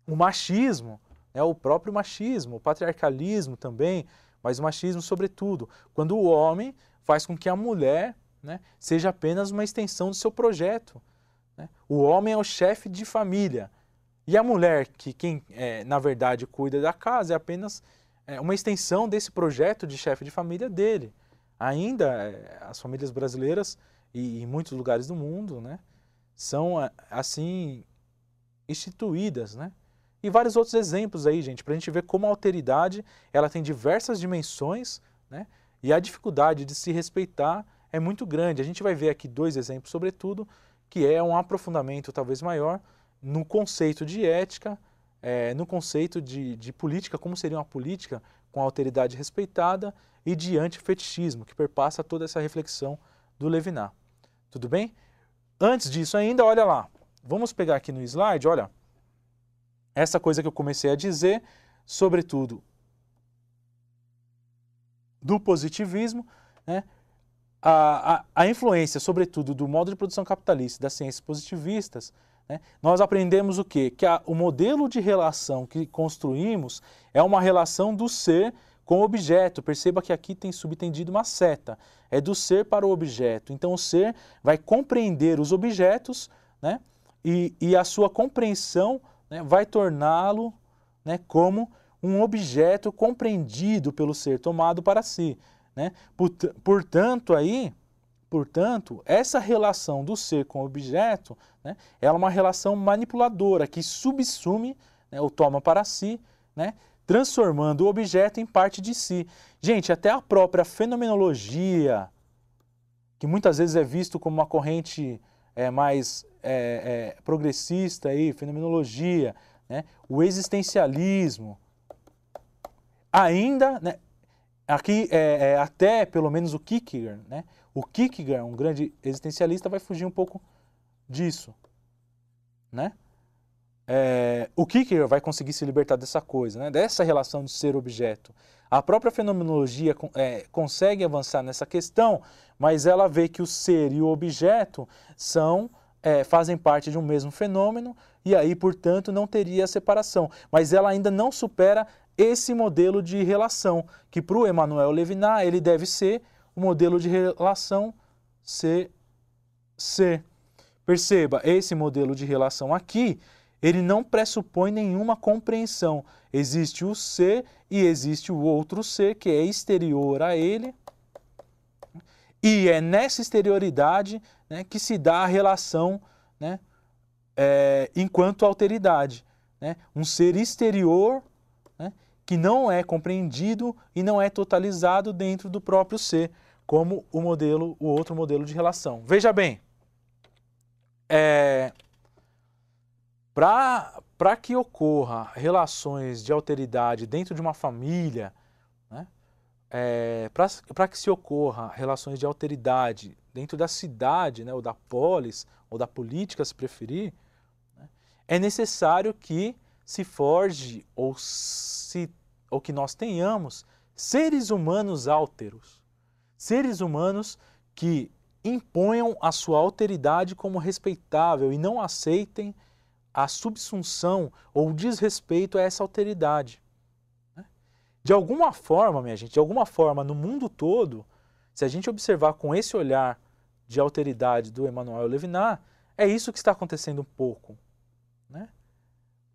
o machismo, né? o próprio machismo, o patriarcalismo também, mas o machismo, sobretudo, quando o homem faz com que a mulher né, seja apenas uma extensão do seu projeto. Né? O homem é o chefe de família e a mulher, que quem é, na verdade cuida da casa, é apenas é, uma extensão desse projeto de chefe de família dele. Ainda é, as famílias brasileiras e em muitos lugares do mundo, né, são é, assim instituídas, né? E vários outros exemplos aí, gente, para a gente ver como a alteridade ela tem diversas dimensões, né? E a dificuldade de se respeitar é muito grande. A gente vai ver aqui dois exemplos, sobretudo, que é um aprofundamento talvez maior no conceito de ética, é, no conceito de, de política, como seria uma política com a alteridade respeitada e de antifetichismo, que perpassa toda essa reflexão do Levinas. Tudo bem? Antes disso ainda, olha lá, vamos pegar aqui no slide, olha, essa coisa que eu comecei a dizer, sobretudo do positivismo, né? a, a, influência, sobretudo, do modo de produção capitalista das ciências positivistas, né, nós aprendemos o quê? Que a, o modelo de relação que construímos é uma relação do ser com o objeto. Perceba que aqui tem subtendido uma seta. É do ser para o objeto. Então o ser vai compreender os objetos né, e, e a sua compreensão né, vai torná-lo né, como um objeto compreendido pelo ser tomado para si. Né? Portanto, aí, portanto, essa relação do ser com o objeto né, é uma relação manipuladora que subsume né, ou toma para si, né, transformando o objeto em parte de si. Gente, até a própria fenomenologia, que muitas vezes é visto como uma corrente é, mais é, é, progressista, aí, fenomenologia, né, o existencialismo, ainda, né, Aqui, é, é, até pelo menos o Kierkegaard, né? O Kierkegaard, um grande existencialista, vai fugir um pouco disso, né? É, o Kierkegaard vai conseguir se libertar dessa coisa, né? dessa relação de ser-objeto. A própria fenomenologia é, consegue avançar nessa questão, mas ela vê que o ser e o objeto são é, fazem parte de um mesmo fenômeno e aí, portanto, não teria separação. Mas ela ainda não supera esse modelo de relação, que para o Emmanuel Levinas ele deve ser o modelo de relação C. C. Perceba, esse modelo de relação aqui, ele não pressupõe nenhuma compreensão. Existe o C e existe o outro C que é exterior a ele. E é nessa exterioridade né, que se dá a relação né, é, enquanto alteridade. Né? Um ser exterior né, que não é compreendido e não é totalizado dentro do próprio ser, como o modelo, o outro modelo de relação. Veja bem, é, para que ocorra relações de alteridade dentro de uma família, né, é, para que se ocorra relações de alteridade dentro da cidade, né, ou da polis, ou da política, se preferir, né, é necessário que se forge ou, se, ou que nós tenhamos seres humanos alteros, seres humanos que imponham a sua alteridade como respeitável e não aceitem a subsunção ou desrespeito a essa alteridade. Né? De alguma forma, minha gente, de alguma forma, no mundo todo, se a gente observar com esse olhar de alteridade do Emmanuel Levinas, é isso que está acontecendo um pouco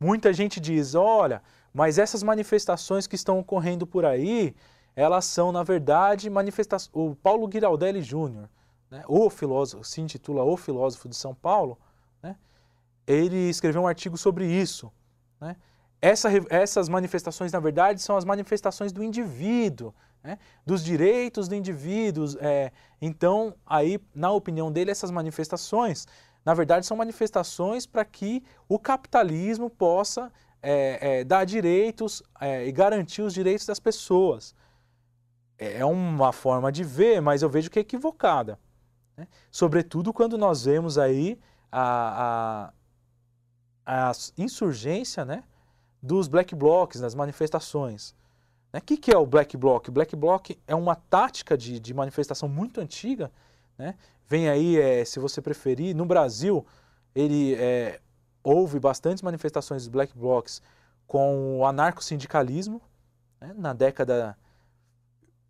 Muita gente diz: olha, mas essas manifestações que estão ocorrendo por aí, elas são, na verdade, manifestações. O Paulo Giraldelli Júnior, né, o filósofo, se intitula O Filósofo de São Paulo, né, ele escreveu um artigo sobre isso. Né? Essa, essas manifestações, na verdade, são as manifestações do indivíduo, né? dos direitos do indivíduo. É, então, aí, na opinião dele, essas manifestações na verdade, são manifestações para que o capitalismo possa é, é, dar direitos é, e garantir os direitos das pessoas. É, é uma forma de ver, mas eu vejo que é equivocada. Né? Sobretudo quando nós vemos aí a, a, a insurgência né, dos black blocs, nas manifestações. O né? que, que é o black bloc? O black bloc é uma tática de, de manifestação muito antiga né, vem aí, é, se você preferir. No Brasil, ele é, houve bastantes manifestações de black blocs com o anarco né, na década,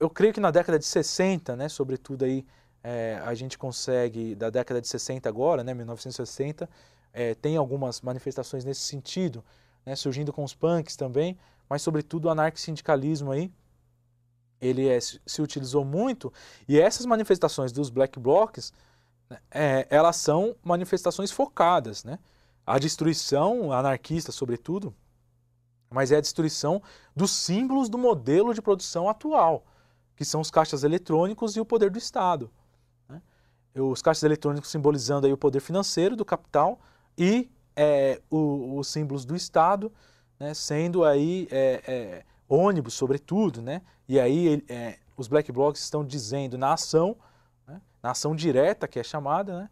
eu creio que na década de 60, né, sobretudo aí, é, a gente consegue, da década de 60 agora, né, 1960, é, tem algumas manifestações nesse sentido, né, surgindo com os punks também, mas sobretudo o anarco-sindicalismo aí, ele é, se utilizou muito e essas manifestações dos black blocs, né, é, elas são manifestações focadas, né? A destruição anarquista, sobretudo, mas é a destruição dos símbolos do modelo de produção atual, que são os caixas eletrônicos e o poder do Estado. Né? Os caixas eletrônicos simbolizando aí o poder financeiro do capital e é, o, os símbolos do Estado, né? sendo aí é, é, ônibus, sobretudo, né? E aí é, os black blocs estão dizendo na ação, né, na ação direta que é chamada, né,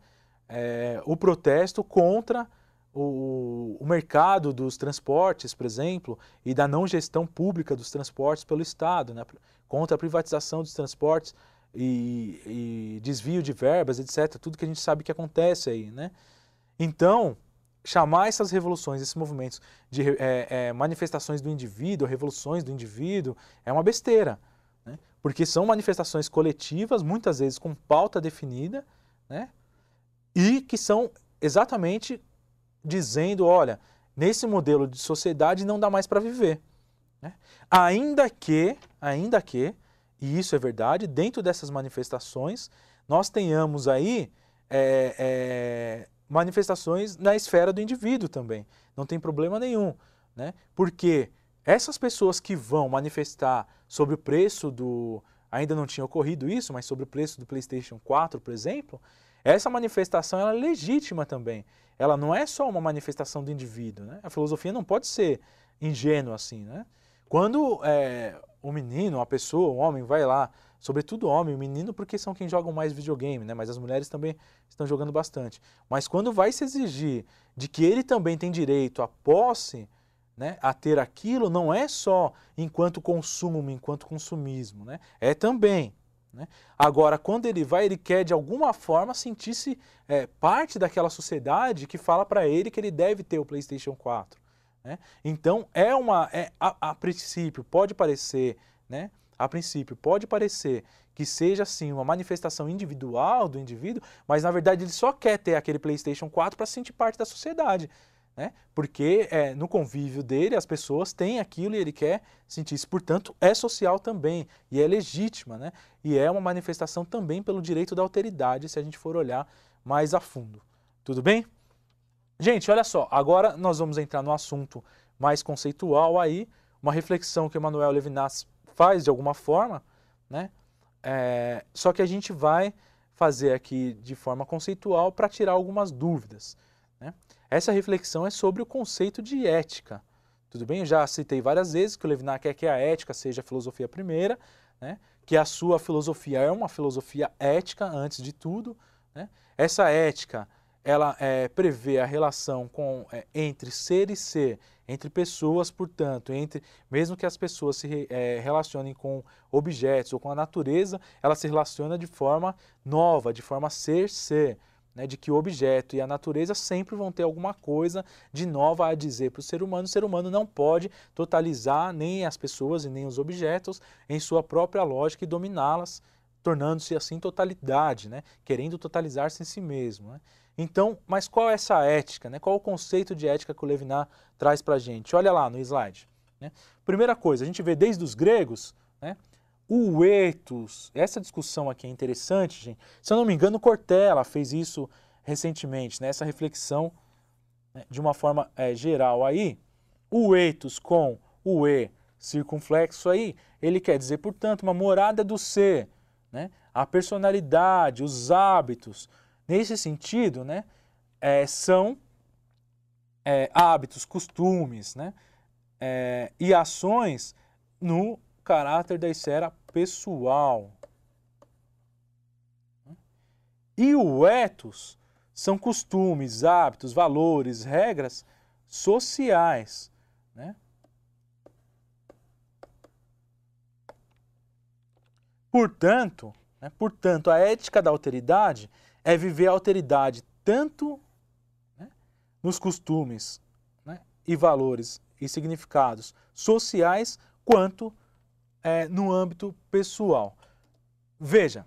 é, o protesto contra o, o, mercado dos transportes, por exemplo, e da não gestão pública dos transportes pelo Estado, né, contra a privatização dos transportes e, e desvio de verbas, etc. Tudo que a gente sabe que acontece aí, né? Então, chamar essas revoluções, esses movimentos de é, é, manifestações do indivíduo, revoluções do indivíduo, é uma besteira. Né? Porque são manifestações coletivas, muitas vezes com pauta definida, né? e que são exatamente dizendo: olha, nesse modelo de sociedade não dá mais para viver. Né? Ainda que, ainda que, e isso é verdade, dentro dessas manifestações nós tenhamos aí é, manifestações na esfera do indivíduo também. Não tem problema nenhum, né? Porque essas pessoas que vão manifestar sobre o preço do ainda não tinha ocorrido isso, mas sobre o preço do PlayStation 4, por exemplo, essa manifestação ela é legítima também. Ela não é só uma manifestação do indivíduo, né? A filosofia não pode ser ingênua assim, né? Quando é, o menino, a pessoa, o homem vai lá sobretudo homem e menino, porque são quem jogam mais videogame, né? Mas as mulheres também estão jogando bastante. Mas quando vai se exigir de que ele também tem direito à posse, né, a ter aquilo, não é só enquanto consumo, enquanto consumismo, né? É também. Né? Agora, quando ele vai, ele quer de alguma forma sentir-se é, parte daquela sociedade que fala para ele que ele deve ter o PlayStation 4. Né? Então, é uma. É, a, a princípio, pode parecer né, a princípio, pode parecer que seja assim uma manifestação individual do indivíduo, mas na verdade ele só quer ter aquele PlayStation 4 para sentir parte da sociedade. Né? Porque é, no convívio dele as pessoas têm aquilo e ele quer sentir isso. Portanto, é social também e é legítima, né? E é uma manifestação também pelo direito da alteridade, se a gente for olhar mais a fundo. Tudo bem? Gente, olha só, agora nós vamos entrar no assunto mais conceitual aí, uma reflexão que o Manuel Levinas faz de alguma forma, né? É, só que a gente vai fazer aqui de forma conceitual para tirar algumas dúvidas. Né? Essa reflexão é sobre o conceito de ética. Tudo bem? Eu já citei várias vezes que o Levinas quer que a ética seja a filosofia primeira, né? que a sua filosofia é uma filosofia ética antes de tudo. Né? Essa ética ela é, prevê a relação com, é, entre ser e ser entre pessoas, portanto, entre mesmo que as pessoas se é, relacionem com objetos ou com a natureza, ela se relaciona de forma nova, de forma ser-ser, né, de que o objeto e a natureza sempre vão ter alguma coisa de nova a dizer para o ser humano. O ser humano não pode totalizar nem as pessoas e nem os objetos em sua própria lógica e dominá-las, tornando-se assim totalidade, né, querendo totalizar-se em si mesmo. Né. Então, mas qual é essa ética? Né? Qual o conceito de ética que o Levinas traz para a gente? Olha lá no slide. Né? Primeira coisa, a gente vê desde os gregos né, o etos. Essa discussão aqui é interessante, gente. Se eu não me engano, Cortella fez isso recentemente, né, essa reflexão né, de uma forma é, geral aí. O etos com o e circunflexo aí, ele quer dizer, portanto, uma morada do ser, né? a personalidade, os hábitos, Nesse sentido, né, é, são é, hábitos, costumes né, é, e ações no caráter da esfera pessoal. E o etos são costumes, hábitos, valores, regras sociais. Né? Portanto, né, portanto, a ética da alteridade é viver a alteridade tanto né, nos costumes né, e valores e significados sociais quanto é, no âmbito pessoal. Veja,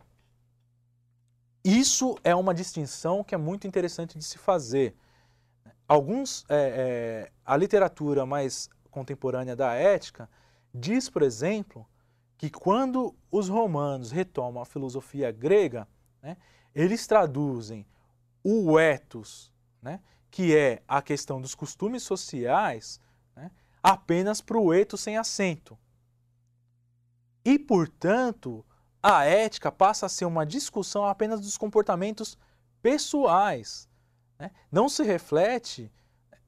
isso é uma distinção que é muito interessante de se fazer. Alguns, é, é, a literatura mais contemporânea da ética diz, por exemplo, que quando os romanos retomam a filosofia grega, né, eles traduzem o etos, né, que é a questão dos costumes sociais, né, apenas para o etos sem acento. E, portanto, a ética passa a ser uma discussão apenas dos comportamentos pessoais. Né? Não se reflete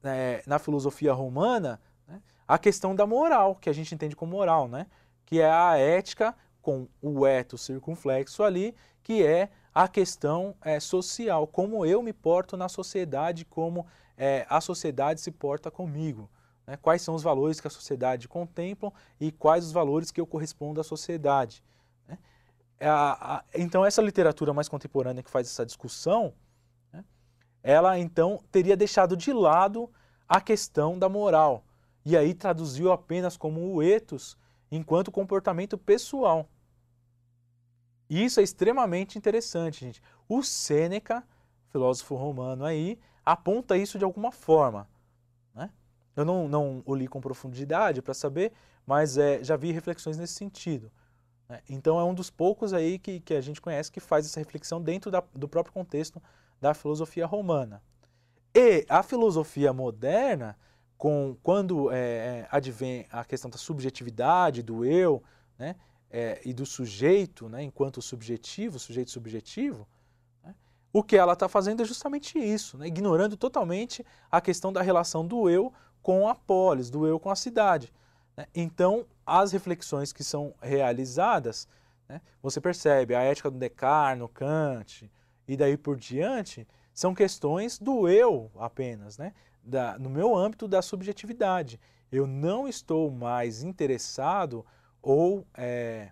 né, na filosofia romana né, a questão da moral, que a gente entende como moral, né? que é a ética com o eto circunflexo ali, que é a questão é, social, como eu me porto na sociedade, como é, a sociedade se porta comigo. Né? Quais são os valores que a sociedade contempla e quais os valores que eu correspondo à sociedade. Né? É, a, a, então, essa literatura mais contemporânea que faz essa discussão, né? ela então teria deixado de lado a questão da moral e aí traduziu apenas como o etos enquanto comportamento pessoal. E isso é extremamente interessante, gente. O Sêneca, filósofo romano aí, aponta isso de alguma forma. Né? Eu não, não o li com profundidade para saber, mas é, já vi reflexões nesse sentido. Né? Então é um dos poucos aí que, que a gente conhece que faz essa reflexão dentro da, do próprio contexto da filosofia romana. E a filosofia moderna, com, quando é, é advém a questão da subjetividade, do eu, né, é, e do sujeito, né, enquanto subjetivo, sujeito subjetivo, né, o que ela está fazendo é justamente isso, né, ignorando totalmente a questão da relação do eu com a polis, do eu com a cidade. Né. Então, as reflexões que são realizadas, né, você percebe a ética do Descartes, Kant e daí por diante, são questões do eu apenas, né, da, no meu âmbito da subjetividade. Eu não estou mais interessado ou é,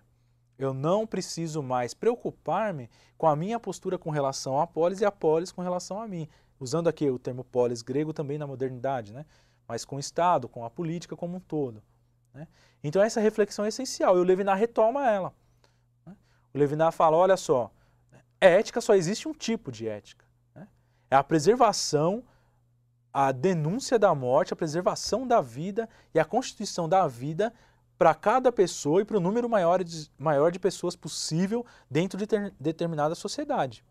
eu não preciso mais preocupar-me com a minha postura com relação à polis e a polis com relação a mim. Usando aqui o termo polis grego também na modernidade, né? mas com o Estado, com a política como um todo. Né? Então essa reflexão é essencial e o Levinas retoma ela. Né? O Levinas fala, olha só, ética só existe um tipo de ética. Né? É a preservação, a denúncia da morte, a preservação da vida e a constituição da vida para cada pessoa e para o número maior de, maior de pessoas possível dentro de ter, determinada sociedade.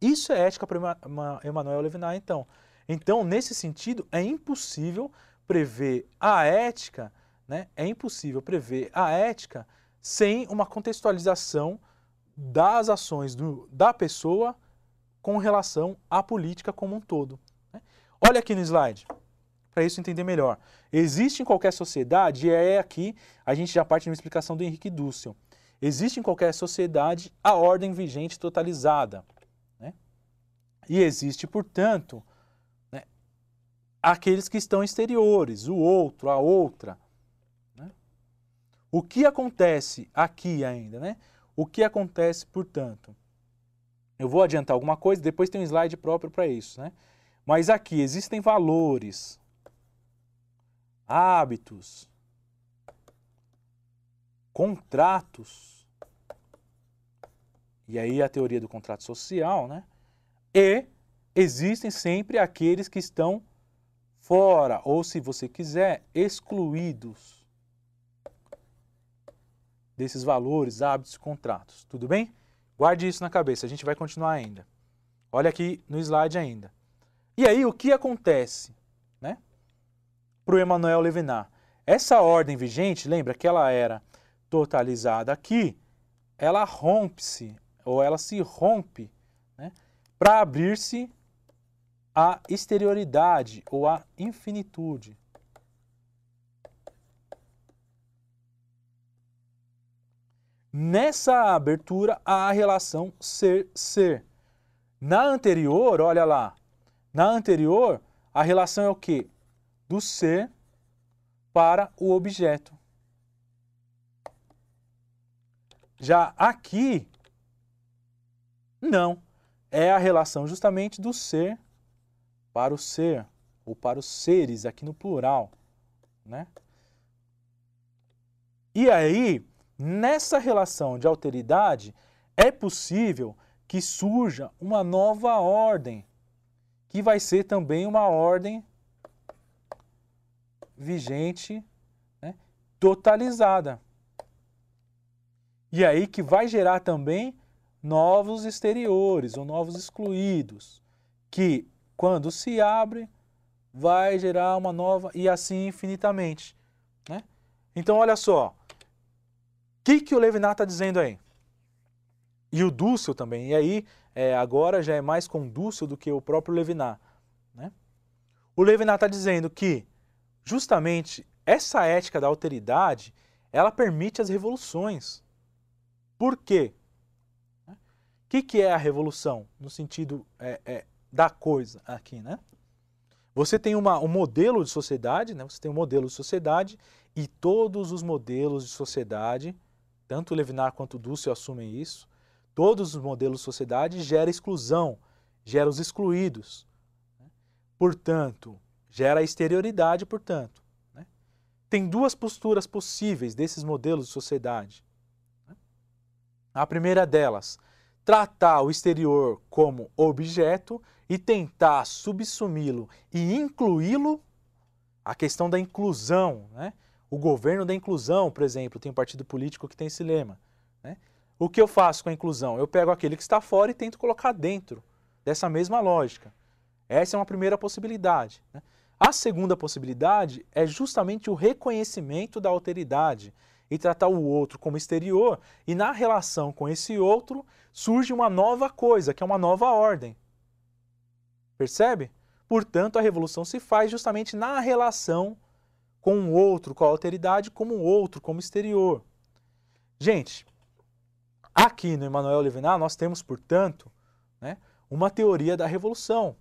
Isso é ética para Emmanuel Levinas, então. Então, nesse sentido, é impossível prever a ética, né? É impossível prever a ética sem uma contextualização das ações do, da pessoa com relação à política como um todo. Né? Olha aqui no slide para isso entender melhor. Existe em qualquer sociedade, e é aqui a gente já parte de uma explicação do Henrique Dussel. Existe em qualquer sociedade a ordem vigente totalizada. Né? E existe, portanto, né, aqueles que estão exteriores, o outro, a outra. Né? O que acontece aqui ainda? Né? O que acontece, portanto? Eu vou adiantar alguma coisa, depois tem um slide próprio para isso. Né? Mas aqui existem valores, hábitos, contratos, e aí a teoria do contrato social, né? E existem sempre aqueles que estão fora, ou se você quiser, excluídos desses valores, hábitos, contratos. Tudo bem? Guarde isso na cabeça, a gente vai continuar ainda. Olha aqui no slide ainda. E aí, o que acontece? para o Emmanuel Levinas. Essa ordem vigente, lembra que ela era totalizada aqui, ela rompe-se, ou ela se rompe, né, para abrir-se à exterioridade ou à infinitude. Nessa abertura há a relação ser-ser. Na anterior, olha lá, na anterior, a relação é o quê? do ser para o objeto. Já aqui, não. É a relação justamente do ser para o ser, ou para os seres, aqui no plural. Né? E aí, nessa relação de alteridade, é possível que surja uma nova ordem, que vai ser também uma ordem vigente né, totalizada. E é aí que vai gerar também novos exteriores ou novos excluídos, que quando se abre vai gerar uma nova e assim infinitamente. Né? Então olha só, o que, que o Levinar está dizendo aí? E o Dúcio também, e aí é, agora já é mais com Dúcio do que o próprio Levinar. Né? O Levinar está dizendo que justamente essa ética da alteridade, ela permite as revoluções. Por quê? O que, que é a revolução no sentido é, é, da coisa aqui, né? Você tem uma, um modelo de sociedade, né? Você tem um modelo de sociedade e todos os modelos de sociedade, tanto Levinas quanto Dussel assumem isso, todos os modelos de sociedade gera exclusão, gera os excluídos. Né? Portanto, Gera exterioridade, portanto. Né? Tem duas posturas possíveis desses modelos de sociedade. Né? A primeira delas, tratar o exterior como objeto e tentar subsumi-lo e incluí-lo, a questão da inclusão, né? o governo da inclusão, por exemplo, tem um partido político que tem esse lema. Né? O que eu faço com a inclusão? Eu pego aquele que está fora e tento colocar dentro dessa mesma lógica. Essa é uma primeira possibilidade. Né? A segunda possibilidade é justamente o reconhecimento da alteridade e tratar o outro como exterior, e na relação com esse outro surge uma nova coisa, que é uma nova ordem. Percebe? Portanto, a revolução se faz justamente na relação com o outro, com a alteridade, como o outro, como exterior. Gente, aqui no Emmanuel Levinas nós temos, portanto, né, uma teoria da revolução,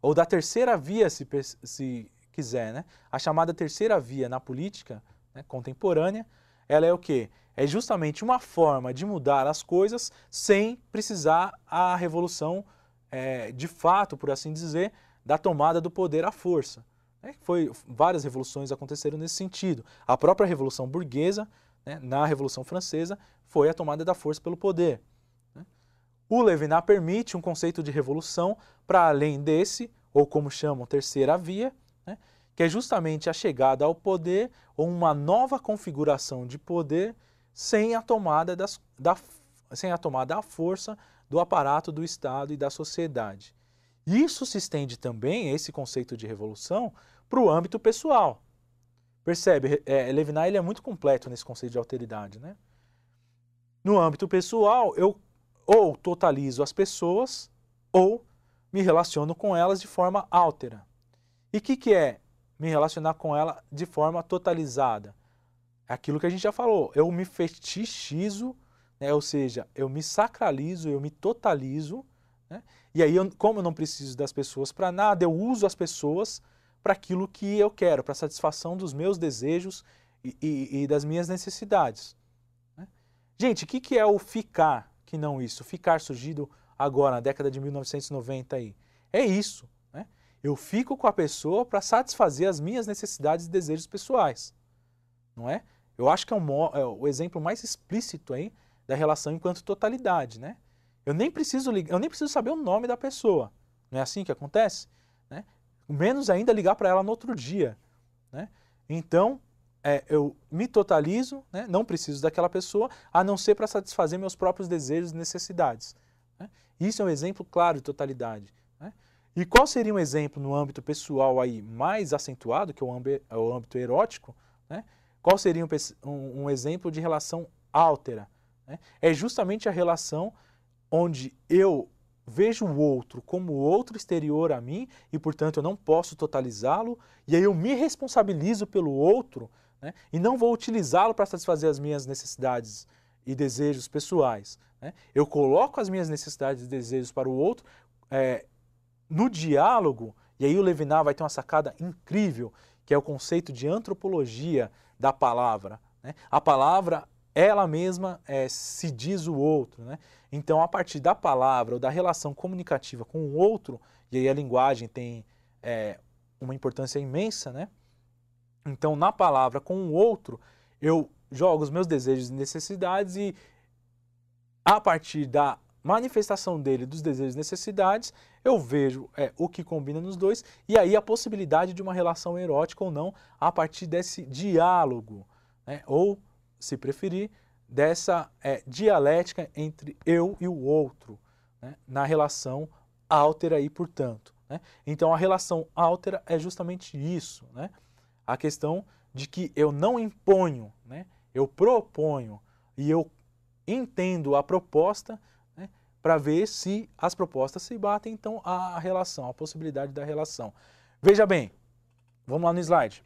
ou da terceira via, se, se quiser, né? A chamada terceira via na política né, contemporânea, ela é o quê? É justamente uma forma de mudar as coisas sem precisar a revolução é, de fato, por assim dizer, da tomada do poder à força. Né? Foi, várias revoluções aconteceram nesse sentido. A própria Revolução Burguesa, né, na Revolução Francesa, foi a tomada da força pelo poder. O Levinas permite um conceito de revolução para além desse, ou como chamam terceira via, né, que é justamente a chegada ao poder ou uma nova configuração de poder sem a tomada, das, da, sem a tomada à força do aparato do Estado e da sociedade. Isso se estende também, esse conceito de revolução, para o âmbito pessoal. Percebe, é, Levinas ele é muito completo nesse conceito de alteridade. Né? No âmbito pessoal, eu ou totalizo as pessoas ou me relaciono com elas de forma altera. E o que, que é me relacionar com ela de forma totalizada? é Aquilo que a gente já falou, eu me fetichizo, né? ou seja, eu me sacralizo, eu me totalizo, né? e aí, eu, como eu não preciso das pessoas para nada, eu uso as pessoas para aquilo que eu quero, para a satisfação dos meus desejos e, e, e das minhas necessidades. Né? Gente, o que, que é o ficar? que não isso, ficar surgido agora, na década de 1990 aí. É isso. Né? Eu fico com a pessoa para satisfazer as minhas necessidades e desejos pessoais. Não é? Eu acho que é, um, é o exemplo mais explícito aí da relação enquanto totalidade, né? Eu nem preciso ligar, eu nem preciso saber o nome da pessoa. Não é assim que acontece, né? Menos ainda ligar para ela no outro dia, né? Então, é, eu me totalizo, né? não preciso daquela pessoa, a não ser para satisfazer meus próprios desejos e necessidades. Né? Isso é um exemplo claro de totalidade. Né? E qual seria um exemplo no âmbito pessoal aí mais acentuado, que é o, é âmbito erótico? Né? Qual seria um, um, um, exemplo de relação altera? Né? É justamente a relação onde eu vejo o outro como outro exterior a mim e, portanto, eu não posso totalizá-lo, e aí eu me responsabilizo pelo outro né? e não vou utilizá-lo para satisfazer as minhas necessidades e desejos pessoais. Né? Eu coloco as minhas necessidades e desejos para o outro é, no diálogo, e aí o Levinas vai ter uma sacada incrível, que é o conceito de antropologia da palavra. Né? A palavra ela mesma é, se diz o outro. Né? Então, a partir da palavra ou da relação comunicativa com o outro, e aí a linguagem tem é, uma importância imensa, né? Então, na palavra com o outro, eu jogo os meus desejos e necessidades e a partir da manifestação dele dos desejos e necessidades, eu vejo é, o que combina nos dois e aí a possibilidade de uma relação erótica ou não a partir desse diálogo, né? ou, se preferir, dessa é, dialética entre eu e o outro, né? na relação altera e portanto. Né? Então, a relação altera é justamente isso, né? a questão de que eu não imponho, né? eu proponho e eu entendo a proposta né? para ver se as propostas se batem, então, a relação, a possibilidade da relação. Veja bem, vamos lá no slide.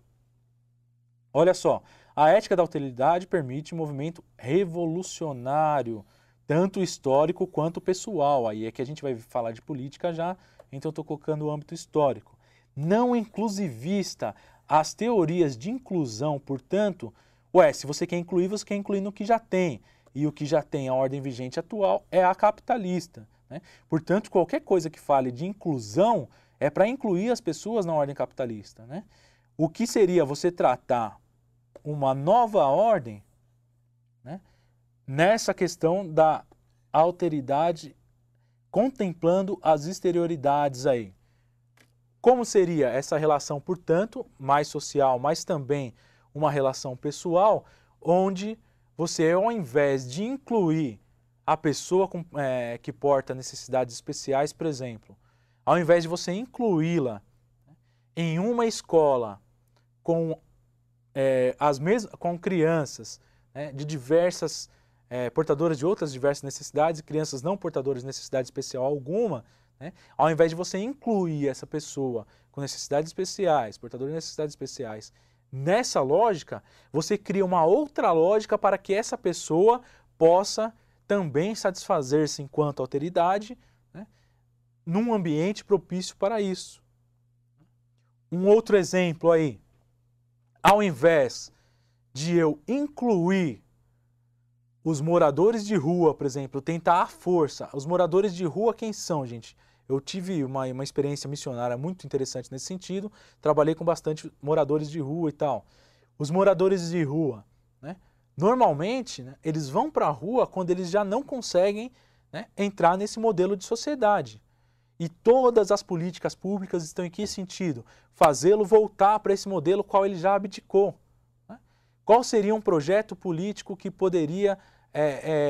Olha só, a ética da utilidade permite um movimento revolucionário, tanto histórico quanto pessoal. Aí é que a gente vai falar de política já, então estou colocando o âmbito histórico. Não inclusivista, as teorias de inclusão, portanto, ué, se você quer incluir, você quer incluir no que já tem. E o que já tem a ordem vigente atual é a capitalista. Né? Portanto, qualquer coisa que fale de inclusão é para incluir as pessoas na ordem capitalista. Né? O que seria você tratar uma nova ordem né, nessa questão da alteridade, contemplando as exterioridades aí? Como seria essa relação, portanto, mais social, mas também uma relação pessoal, onde você, ao invés de incluir a pessoa com, é, que porta necessidades especiais, por exemplo, ao invés de você incluí-la em uma escola com, é, as mes com crianças né, de diversas, é, portadoras de outras diversas necessidades, crianças não portadoras de necessidade especial alguma, né? Ao invés de você incluir essa pessoa com necessidades especiais, portador de necessidades especiais, nessa lógica, você cria uma outra lógica para que essa pessoa possa também satisfazer-se enquanto alteridade né? num ambiente propício para isso. Um outro exemplo aí, ao invés de eu incluir os moradores de rua, por exemplo, tentar a força. Os moradores de rua quem são, gente? Eu tive uma, uma experiência missionária muito interessante nesse sentido, trabalhei com bastante moradores de rua e tal. Os moradores de rua, né, normalmente, né, eles vão para a rua quando eles já não conseguem né, entrar nesse modelo de sociedade. E todas as políticas públicas estão em que sentido? Fazê-lo voltar para esse modelo qual ele já abdicou. Né? Qual seria um projeto político que poderia é,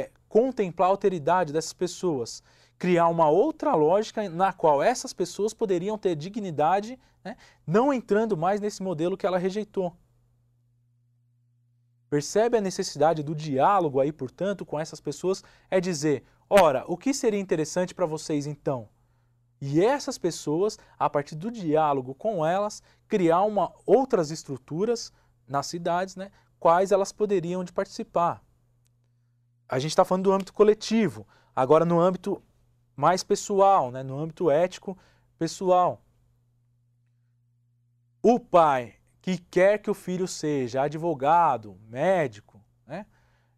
é, contemplar a alteridade dessas pessoas? criar uma outra lógica na qual essas pessoas poderiam ter dignidade, né, não entrando mais nesse modelo que ela rejeitou. Percebe a necessidade do diálogo aí, portanto, com essas pessoas? É dizer: ora, o que seria interessante para vocês então? E essas pessoas, a partir do diálogo com elas, criar uma, outras estruturas nas cidades, né, quais elas poderiam de participar. A gente está falando do âmbito coletivo. Agora, no âmbito mais pessoal, né? no âmbito ético pessoal. O pai que quer que o filho seja advogado, médico, né?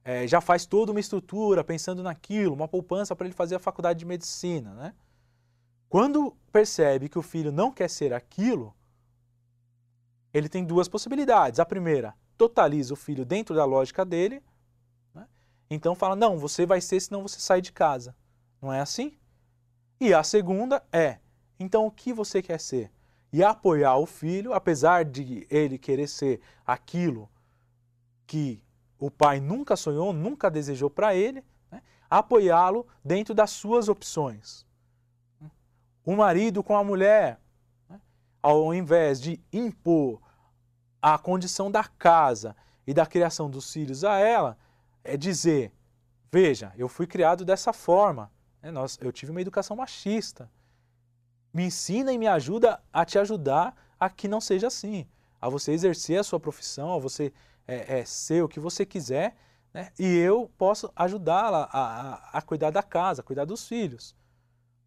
É, já faz toda uma estrutura pensando naquilo, uma poupança para ele fazer a faculdade de medicina. Né? Quando percebe que o filho não quer ser aquilo, ele tem duas possibilidades. A primeira, totaliza o filho dentro da lógica dele, né? então fala: não, você vai ser, senão você sai de casa. Não é assim? E a segunda é: então o que você quer ser? E apoiar o filho, apesar de ele querer ser aquilo que o pai nunca sonhou, nunca desejou para ele, né? apoiá-lo dentro das suas opções. O marido com a mulher, né? ao invés de impor a condição da casa e da criação dos filhos a ela, é dizer: veja, eu fui criado dessa forma, é, nós, eu tive uma educação machista. Me ensina e me ajuda a te ajudar a que não seja assim. A você exercer a sua profissão, a você é, é, ser o que você quiser, né? e eu posso ajudá-la a, a, a, cuidar da casa, a cuidar dos filhos.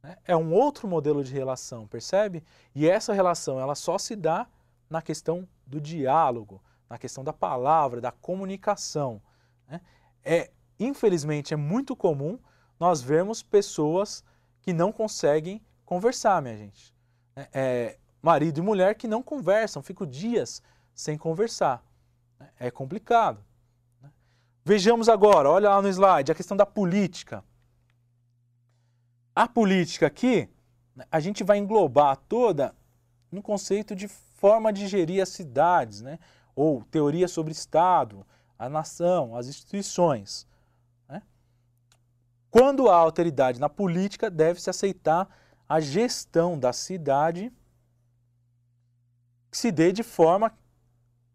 Né? É um outro modelo de relação, percebe? E essa relação ela só se dá na questão do diálogo, na questão da palavra, da comunicação. Né? É, infelizmente, é muito comum nós vemos pessoas que não conseguem conversar, minha gente. É, é, marido e mulher que não conversam, ficam dias sem conversar. É, é complicado. Né? Vejamos agora, olha lá no slide, a questão da política. A política aqui, né, a gente vai englobar toda no conceito de forma de gerir as cidades, né? ou teoria sobre Estado, a nação, as instituições. Quando há alteridade na política, deve-se aceitar a gestão da cidade que se dê de forma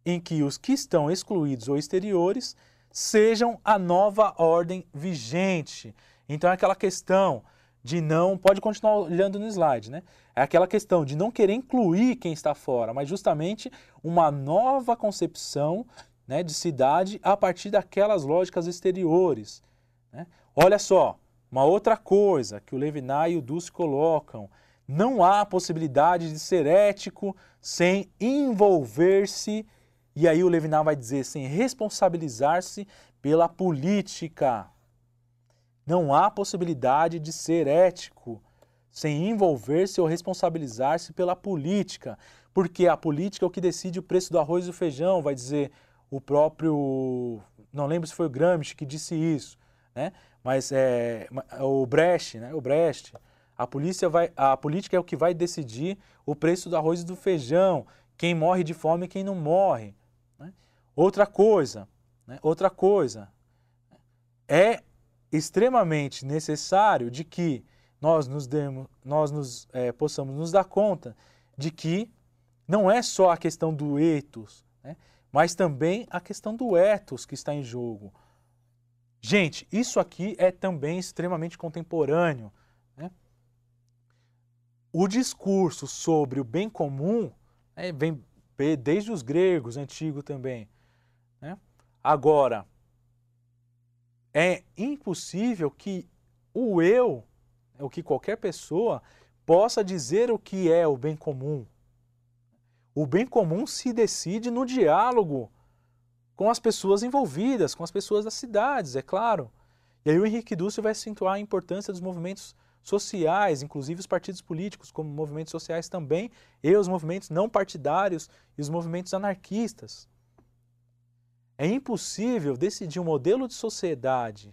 em que os que estão excluídos ou exteriores sejam a nova ordem vigente. Então é aquela questão de não, pode continuar olhando no slide, né? É aquela questão de não querer incluir quem está fora, mas justamente uma nova concepção né, de cidade a partir daquelas lógicas exteriores. Né? Olha só, uma outra coisa que o Leviná e o Dus colocam: não há possibilidade de ser ético sem envolver-se, e aí o Leviná vai dizer, sem responsabilizar-se pela política. Não há possibilidade de ser ético sem envolver-se ou responsabilizar-se pela política, porque a política é o que decide o preço do arroz e do feijão, vai dizer o próprio, não lembro se foi o Gramsci que disse isso né? Mas é, é, o Brecht, né? O Brecht, a polícia vai, a política é o que vai decidir o preço do arroz e do feijão, quem morre de fome e quem não morre. Né? Outra coisa, né? outra coisa, né? é extremamente necessário de que nós nos demos, nós nos é, possamos nos dar conta de que não é só a questão do etos, né? mas também a questão do etos que está em jogo. Gente, isso aqui é também extremamente contemporâneo. Né? O discurso sobre o bem comum né, vem desde os gregos, antigo também. Né? Agora, é impossível que o eu, né, o que qualquer pessoa, possa dizer o que é o bem comum. O bem comum se decide no diálogo com as pessoas envolvidas, com as pessoas das cidades, é claro. E aí o Henrique Dúcio vai acentuar a importância dos movimentos sociais, inclusive os partidos políticos, como movimentos sociais também, e os movimentos não partidários e os movimentos anarquistas. É impossível decidir um modelo de sociedade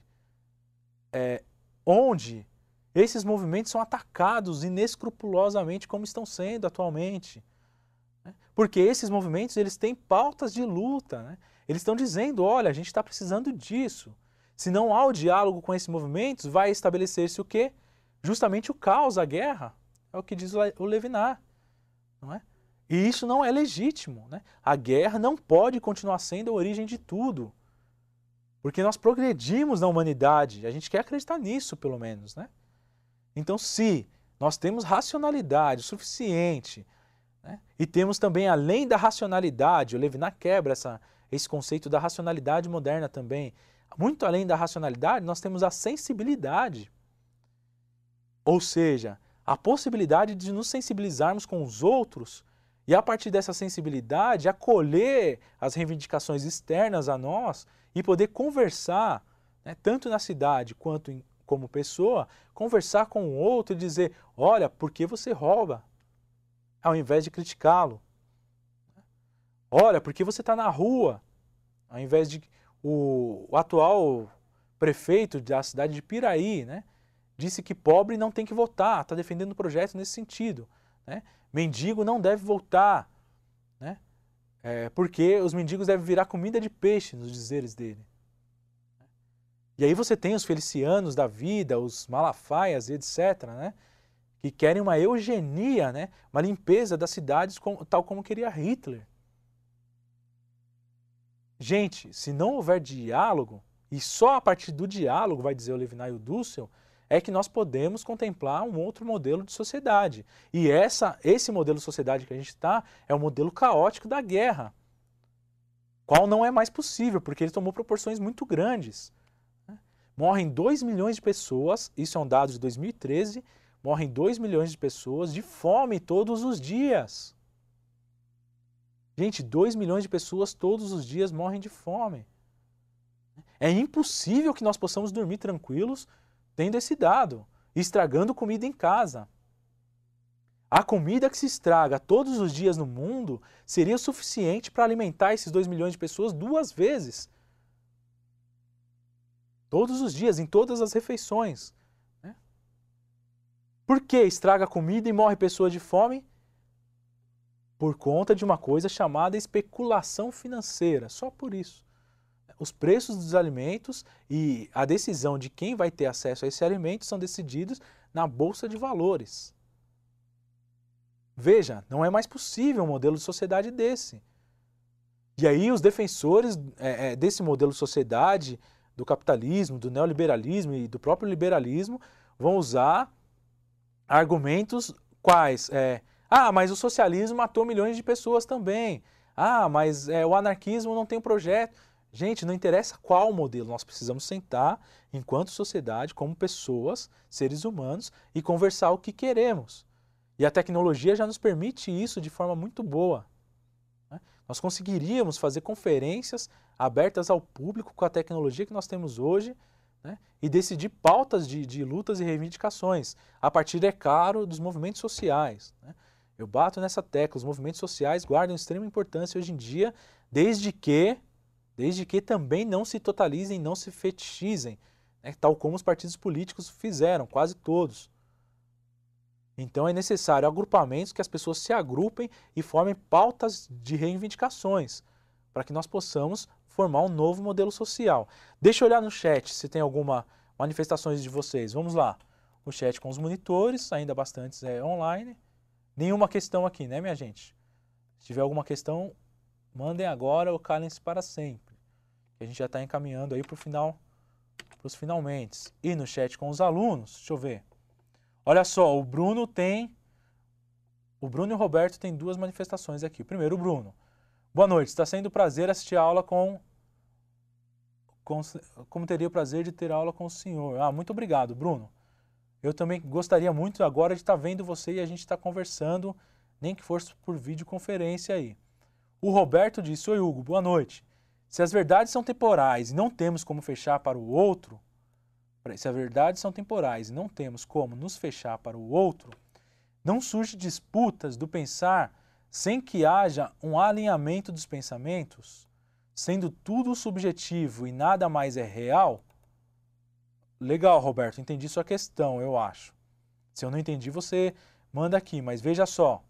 é, onde esses movimentos são atacados inescrupulosamente como estão sendo atualmente. Né? Porque esses movimentos eles têm pautas de luta, né? Eles estão dizendo: olha, a gente está precisando disso. Se não há o diálogo com esses movimentos, vai estabelecer-se o quê? Justamente o caos, a guerra. É o que diz o Levinas. Não é? E isso não é legítimo. Né? A guerra não pode continuar sendo a origem de tudo. Porque nós progredimos na humanidade. A gente quer acreditar nisso, pelo menos. Né? Então, se nós temos racionalidade suficiente né? e temos também, além da racionalidade, o Levinas quebra essa, esse conceito da racionalidade moderna também. Muito além da racionalidade, nós temos a sensibilidade. Ou seja, a possibilidade de nos sensibilizarmos com os outros e, a partir dessa sensibilidade, acolher as reivindicações externas a nós e poder conversar, né, tanto na cidade quanto em, como pessoa, conversar com o outro e dizer: olha, por que você rouba? Ao invés de criticá-lo. Olha, porque você está na rua, ao invés de o, o, atual prefeito da cidade de Piraí, né, disse que pobre não tem que votar, está defendendo o projeto nesse sentido. Né? Mendigo não deve votar, né? É, porque os mendigos devem virar comida de peixe, nos dizeres dele. E aí você tem os felicianos da vida, os malafaias, etc., né? que querem uma eugenia, né? uma limpeza das cidades, tal como queria Hitler. Gente, se não houver diálogo, e só a partir do diálogo, vai dizer o Levinas e o Dussel, é que nós podemos contemplar um outro modelo de sociedade. E essa, esse modelo de sociedade que a gente está é o modelo caótico da guerra, qual não é mais possível, porque ele tomou proporções muito grandes. Né? Morrem 2 milhões de pessoas, isso é um dado de 2013, morrem 2 milhões de pessoas de fome todos os dias. Gente, 2 milhões de pessoas todos os dias morrem de fome. É impossível que nós possamos dormir tranquilos tendo esse dado, estragando comida em casa. A comida que se estraga todos os dias no mundo seria o suficiente para alimentar esses 2 milhões de pessoas duas vezes. Todos os dias, em todas as refeições. Né? Por que estraga comida e morre pessoa de fome por conta de uma coisa chamada especulação financeira, só por isso. Os preços dos alimentos e a decisão de quem vai ter acesso a esse alimento são decididos na bolsa de valores. Veja, não é mais possível um modelo de sociedade desse. E aí os defensores é, é desse modelo de sociedade, do capitalismo, do neoliberalismo e do próprio liberalismo, vão usar argumentos quais é, ah, mas o socialismo matou milhões de pessoas também. Ah, mas é, o anarquismo não tem projeto. Gente, não interessa qual modelo, nós precisamos sentar enquanto sociedade, como pessoas, seres humanos, e conversar o que queremos. E a tecnologia já nos permite isso de forma muito boa. Né? Nós conseguiríamos fazer conferências abertas ao público com a tecnologia que nós temos hoje né? e decidir pautas de, de, lutas e reivindicações, a partir, é caro, dos movimentos sociais. Né? Eu bato nessa tecla, os movimentos sociais guardam extrema importância hoje em dia, desde que, desde que também não se totalizem, não se fetichizem, né, tal como os partidos políticos fizeram, quase todos. Então é necessário agrupamentos que as pessoas se agrupem e formem pautas de reivindicações, para que nós possamos formar um novo modelo social. Deixa eu olhar no chat se tem alguma manifestações de vocês. Vamos lá. O chat com os monitores, ainda bastante é, online nenhuma questão aqui, né, minha gente? Se tiver alguma questão, mandem agora ou calem-se para sempre. A gente já está encaminhando aí para o final, para os finalmente. E no chat com os alunos, deixa eu ver. Olha só, o Bruno tem. O Bruno e o Roberto têm duas manifestações aqui. Primeiro, o Bruno. Boa noite, está sendo um prazer assistir a aula com, com. Como teria o prazer de ter aula com o senhor. Ah, muito obrigado, Bruno. Eu também gostaria muito agora de estar tá vendo você e a gente estar tá conversando, nem que fosse por videoconferência aí. O Roberto disse: Oi, Hugo, boa noite. Se as verdades são temporais e não temos como fechar para o outro, se as verdades são temporais e não temos como nos fechar para o outro, não surge disputas do pensar sem que haja um alinhamento dos pensamentos, sendo tudo subjetivo e nada mais é real? Legal, Roberto, entendi sua questão, eu acho. Se eu não entendi, você manda aqui, mas veja só.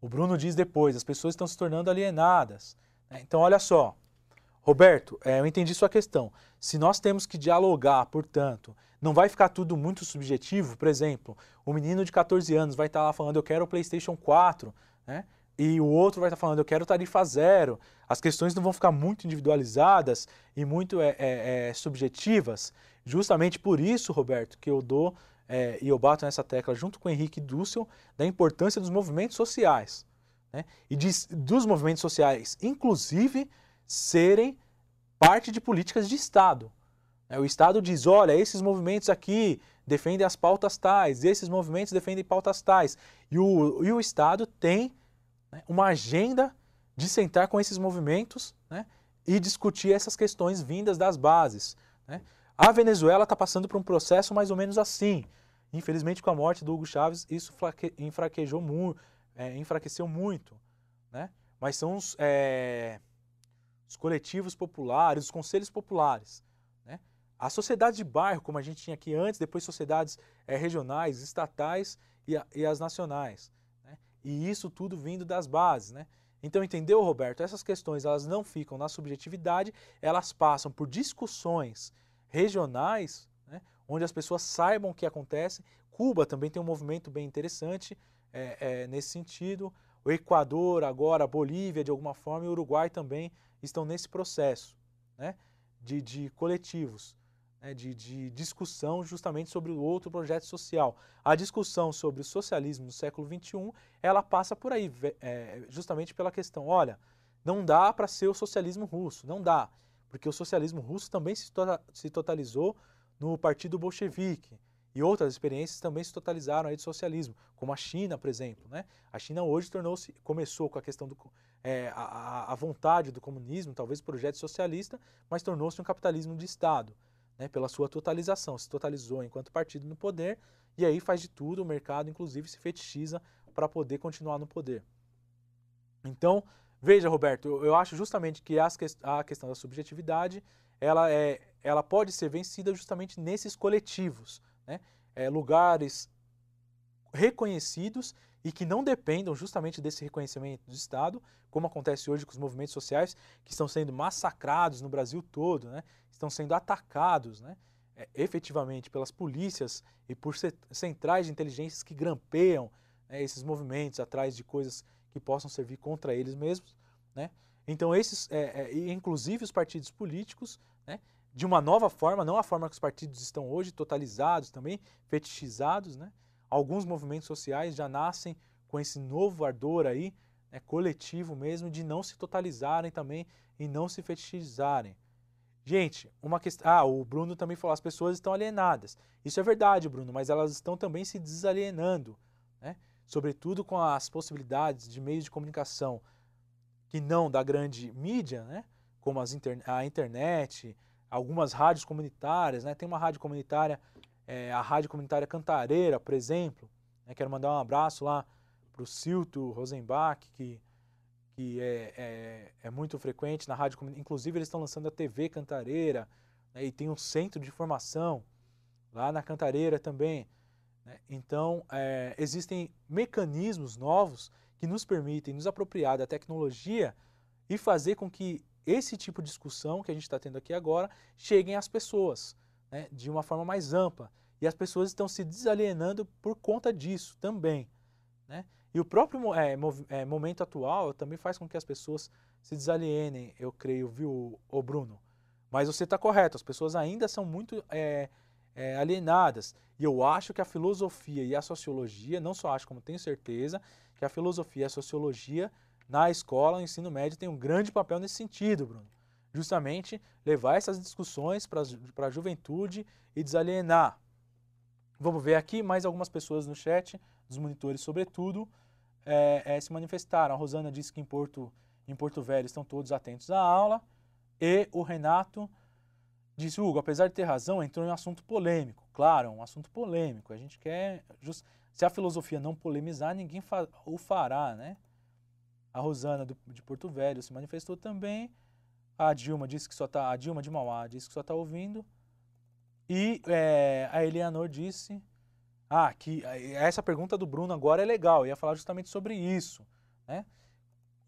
O Bruno diz depois, as pessoas estão se tornando alienadas. Né? Então, olha só. Roberto, é, eu entendi sua questão. Se nós temos que dialogar, portanto, não vai ficar tudo muito subjetivo? Por exemplo, o menino de 14 anos vai estar lá falando, eu quero o PlayStation 4, né? e o outro vai estar falando, eu quero tarifa zero. As questões não vão ficar muito individualizadas e muito é, é, é, subjetivas. Justamente por isso, Roberto, que eu dou eh, e eu bato nessa tecla junto com o Henrique Dussel da importância dos movimentos sociais. Né? E de, dos movimentos sociais, inclusive, serem parte de políticas de Estado. Né? O Estado diz, olha, esses movimentos aqui defendem as pautas tais, esses movimentos defendem pautas tais. E o, e o Estado tem né, uma agenda de sentar com esses movimentos né, e discutir essas questões vindas das bases. Né. A Venezuela está passando por um processo mais ou menos assim. Infelizmente, com a morte do Hugo Chávez, isso enfraquejou é, enfraqueceu muito. Né? Mas são os, é, os coletivos populares, os conselhos populares. Né. A sociedade de bairro, como a gente tinha aqui antes, depois sociedades é, regionais, estatais e, a, e as nacionais. E isso tudo vindo das bases, né? Então, entendeu, Roberto? Essas questões elas não ficam na subjetividade, elas passam por discussões regionais, né, onde as pessoas saibam o que acontece. Cuba também tem um movimento bem interessante é, é, nesse sentido. O Equador, agora, Bolívia, de alguma forma, e o Uruguai também estão nesse processo né, de, de coletivos né, de, de, discussão justamente sobre o outro projeto social. A discussão sobre o socialismo no século XXI, ela passa por aí, é, justamente pela questão, olha, não dá para ser o socialismo russo, não dá, porque o socialismo russo também se, to tota, se totalizou no Partido Bolchevique, e outras experiências também se totalizaram aí de socialismo, como a China, por exemplo. Né? A China hoje tornou-se, começou com a questão do é, a, a vontade do comunismo, talvez projeto socialista, mas tornou-se um capitalismo de Estado né, pela sua totalização, se totalizou enquanto partido no poder e aí faz de tudo, o mercado inclusive se fetichiza para poder continuar no poder. Então, veja, Roberto, eu, eu acho justamente que as, a questão da subjetividade ela, é, ela pode ser vencida justamente nesses coletivos, né? É, lugares reconhecidos e que não dependam justamente desse reconhecimento do Estado, como acontece hoje com os movimentos sociais que estão sendo massacrados no Brasil todo, né? estão sendo atacados né, é, efetivamente pelas polícias e por centrais de inteligência que grampeiam né, esses movimentos atrás de coisas que possam servir contra eles mesmos. Né? Então, esses, é, é, inclusive os partidos políticos, né, de uma nova forma, não a forma que os partidos estão hoje, totalizados também, fetichizados, né? alguns movimentos sociais já nascem com esse novo ardor aí, né, coletivo mesmo, de não se totalizarem também e não se fetichizarem. Gente, uma questão. Ah, o Bruno também falou: as pessoas estão alienadas. Isso é verdade, Bruno, mas elas estão também se desalienando, né? sobretudo com as possibilidades de meios de comunicação que não da grande mídia, né? como as inter, a internet, algumas rádios comunitárias. Né? Tem uma rádio comunitária, é, a Rádio Comunitária Cantareira, por exemplo. Né? Quero mandar um abraço lá para o Silto Rosenbach, que que é, é, é muito frequente na rádio Inclusive, eles estão lançando a TV Cantareira né, e tem um centro de formação lá na Cantareira também. Né? Então, é, existem mecanismos novos que nos permitem nos apropriar da tecnologia e fazer com que esse tipo de discussão que a gente está tendo aqui agora cheguem às pessoas né, de uma forma mais ampla. E as pessoas estão se desalienando por conta disso também. Né? E o próprio é, é, momento atual também faz com que as pessoas se desalienem, eu creio, viu, o Bruno? Mas você está correto, as pessoas ainda são muito é, é, alienadas. E eu acho que a filosofia e a sociologia, não só acho, como tenho certeza, que a filosofia e a sociologia na escola, no ensino médio, tem um grande papel nesse sentido, Bruno. Justamente levar essas discussões para a juventude e desalienar. Vamos ver aqui mais algumas pessoas no chat, dos monitores, sobretudo é, é, se manifestaram. A Rosana disse que em Porto, em Porto Velho estão todos atentos à aula. E o Renato disse, Hugo, apesar de ter razão, entrou em um assunto polêmico. Claro, um assunto polêmico. A gente quer... Just... Se a filosofia não polemizar, ninguém fa... o fará, né? A Rosana do, de Porto Velho se manifestou também. A Dilma disse que só está a Dilma de Mauá disse que só está ouvindo. E é, a Eleanor disse ah, que essa pergunta do Bruno agora é legal, eu ia falar justamente sobre isso. Né?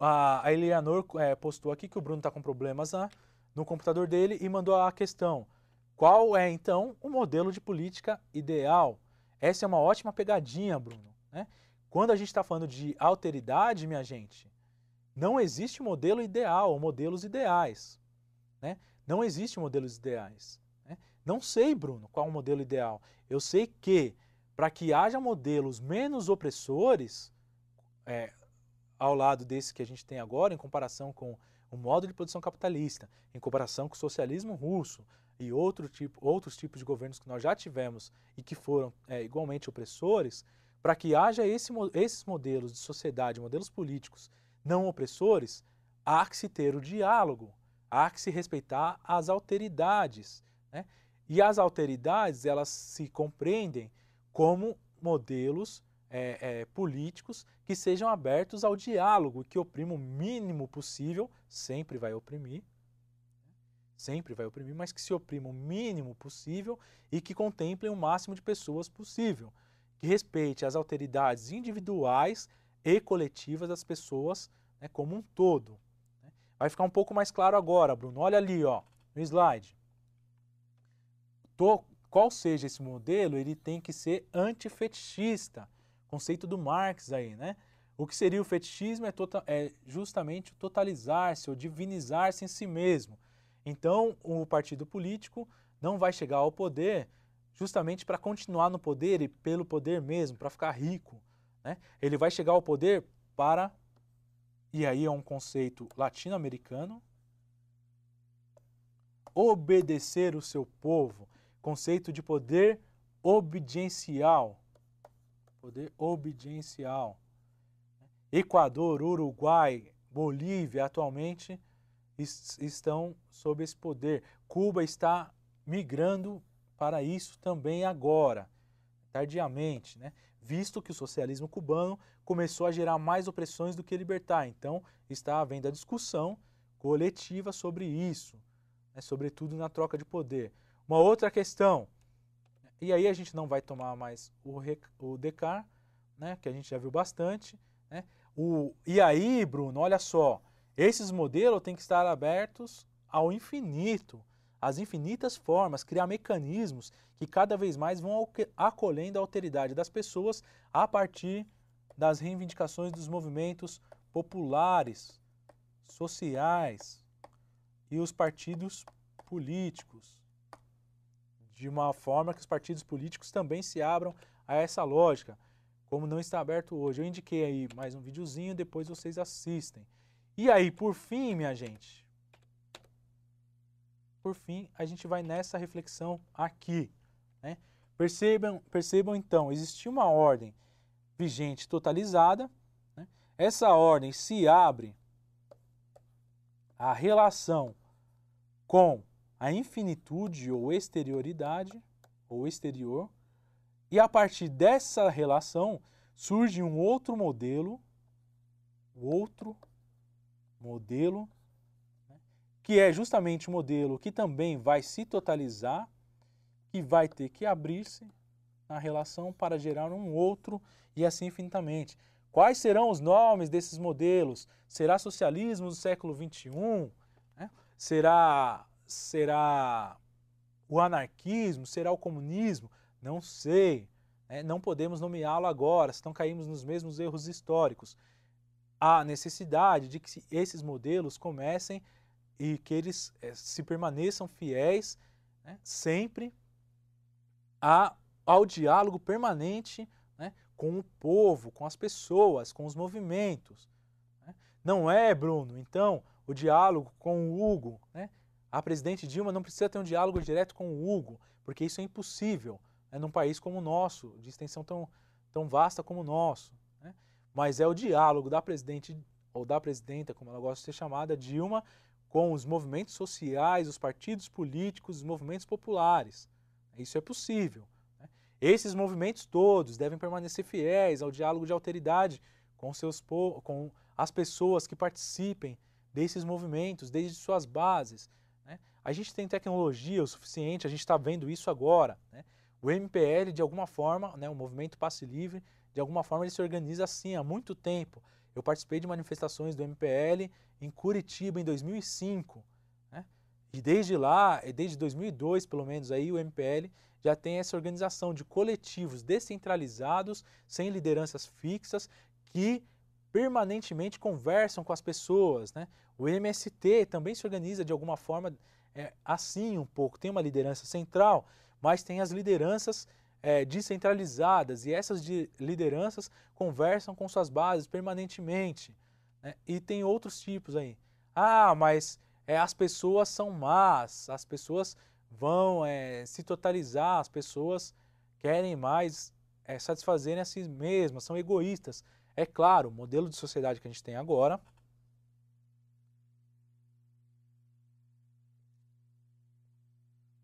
A, Eleanor é, postou aqui que o Bruno está com problemas no computador dele e mandou a questão: qual é então o modelo de política ideal? Essa é uma ótima pegadinha, Bruno. Né? Quando a gente está falando de alteridade, minha gente, não existe modelo ideal ou modelos ideais. Né? Não existe modelos ideais. Né? Não sei, Bruno, qual o modelo ideal. Eu sei que para que haja modelos menos opressores é, ao lado desse que a gente tem agora, em comparação com o modo de produção capitalista, em comparação com o socialismo russo e outro tipo, outros tipos de governos que nós já tivemos e que foram é, igualmente opressores, para que haja esse, esses modelos de sociedade, modelos políticos não opressores, há que se ter o diálogo, há que se respeitar as alteridades. Né? E as alteridades, elas se compreendem como modelos é, é, políticos que sejam abertos ao diálogo, que oprimam o mínimo possível, sempre vai oprimir, sempre vai oprimir, mas que se oprimam o mínimo possível e que contemplem o máximo de pessoas possível, que respeite as alteridades individuais e coletivas das pessoas né, como um todo. Né. Vai ficar um pouco mais claro agora, Bruno. Olha ali, ó, no slide. Tô qual seja esse modelo, ele tem que ser antifetichista, conceito do Marx aí, né? O que seria o fetichismo é, tota-, é justamente totalizar-se ou divinizar-se em si mesmo. Então, o partido político não vai chegar ao poder justamente para continuar no poder e pelo poder mesmo, para ficar rico. Né? Ele vai chegar ao poder para, e aí é um conceito latino-americano, obedecer o seu povo conceito de poder obediencial. Poder obediencial. Equador, Uruguai, Bolívia atualmente estão sob esse poder. Cuba está migrando para isso também agora, tardiamente, né? visto que o socialismo cubano começou a gerar mais opressões do que libertar. Então, está havendo a discussão coletiva sobre isso, né? sobretudo na troca de poder. Uma outra questão, e aí a gente não vai tomar mais o, o Decar, né, que a gente já viu bastante. Né? O, e aí, Bruno, olha só, esses modelos têm que estar abertos ao infinito, às infinitas formas, criar mecanismos que cada vez mais vão acolhendo a alteridade das pessoas a partir das reivindicações dos movimentos populares, sociais e os partidos políticos de uma forma que os partidos políticos também se abram a essa lógica, como não está aberto hoje. Eu indiquei aí mais um videozinho, depois vocês assistem. E aí, por fim, minha gente, por fim, a gente vai nessa reflexão aqui. Né? Percebam, percebam então, existia uma ordem vigente totalizada, né? essa ordem se abre a relação com a infinitude ou exterioridade, ou exterior, e a partir dessa relação surge um outro modelo, outro modelo, né, que é justamente o modelo que também vai se totalizar, que vai ter que abrir-se na relação para gerar um outro e assim infinitamente. Quais serão os nomes desses modelos? Será socialismo do século XXI? Né? Será será o anarquismo, será o comunismo? Não sei. Né? Não podemos nomeá-lo agora, senão caímos nos mesmos erros históricos. Há necessidade de que esses modelos comecem e que eles eh, se permaneçam fiéis né? sempre a, ao diálogo permanente né? com o povo, com as pessoas, com os movimentos. Né. Não é, Bruno, então, o diálogo com o Hugo, né? A presidente Dilma não precisa ter um diálogo direto com o Hugo, porque isso é impossível né, num país como o nosso, de extensão tão, tão vasta como o nosso. Né? Mas é o diálogo da presidente, ou da presidenta, como ela gosta de ser chamada, Dilma, com os movimentos sociais, os partidos políticos, os movimentos populares. Isso é possível. Né? Esses movimentos todos devem permanecer fiéis ao diálogo de alteridade com, seus, com as pessoas que participem desses movimentos, desde suas bases, a gente tem tecnologia o suficiente, a gente está vendo isso agora. Né? O MPL, de alguma forma, né, o Movimento Passe Livre, de alguma forma ele se organiza assim há muito tempo. Eu participei de manifestações do MPL em Curitiba em 2005. Né? E desde lá, desde 2002 pelo menos, aí o MPL já tem essa organização de coletivos descentralizados, sem lideranças fixas, que permanentemente conversam com as pessoas. Né? O MST também se organiza de alguma forma é, assim um pouco. Tem uma liderança central, mas tem as lideranças é, descentralizadas e essas de lideranças conversam com suas bases permanentemente. Né? E tem outros tipos aí. Ah, mas é, as pessoas são más, as pessoas vão é, se totalizar, as pessoas querem mais é, satisfazerem a si mesmas, são egoístas. É claro, o modelo de sociedade que a gente tem agora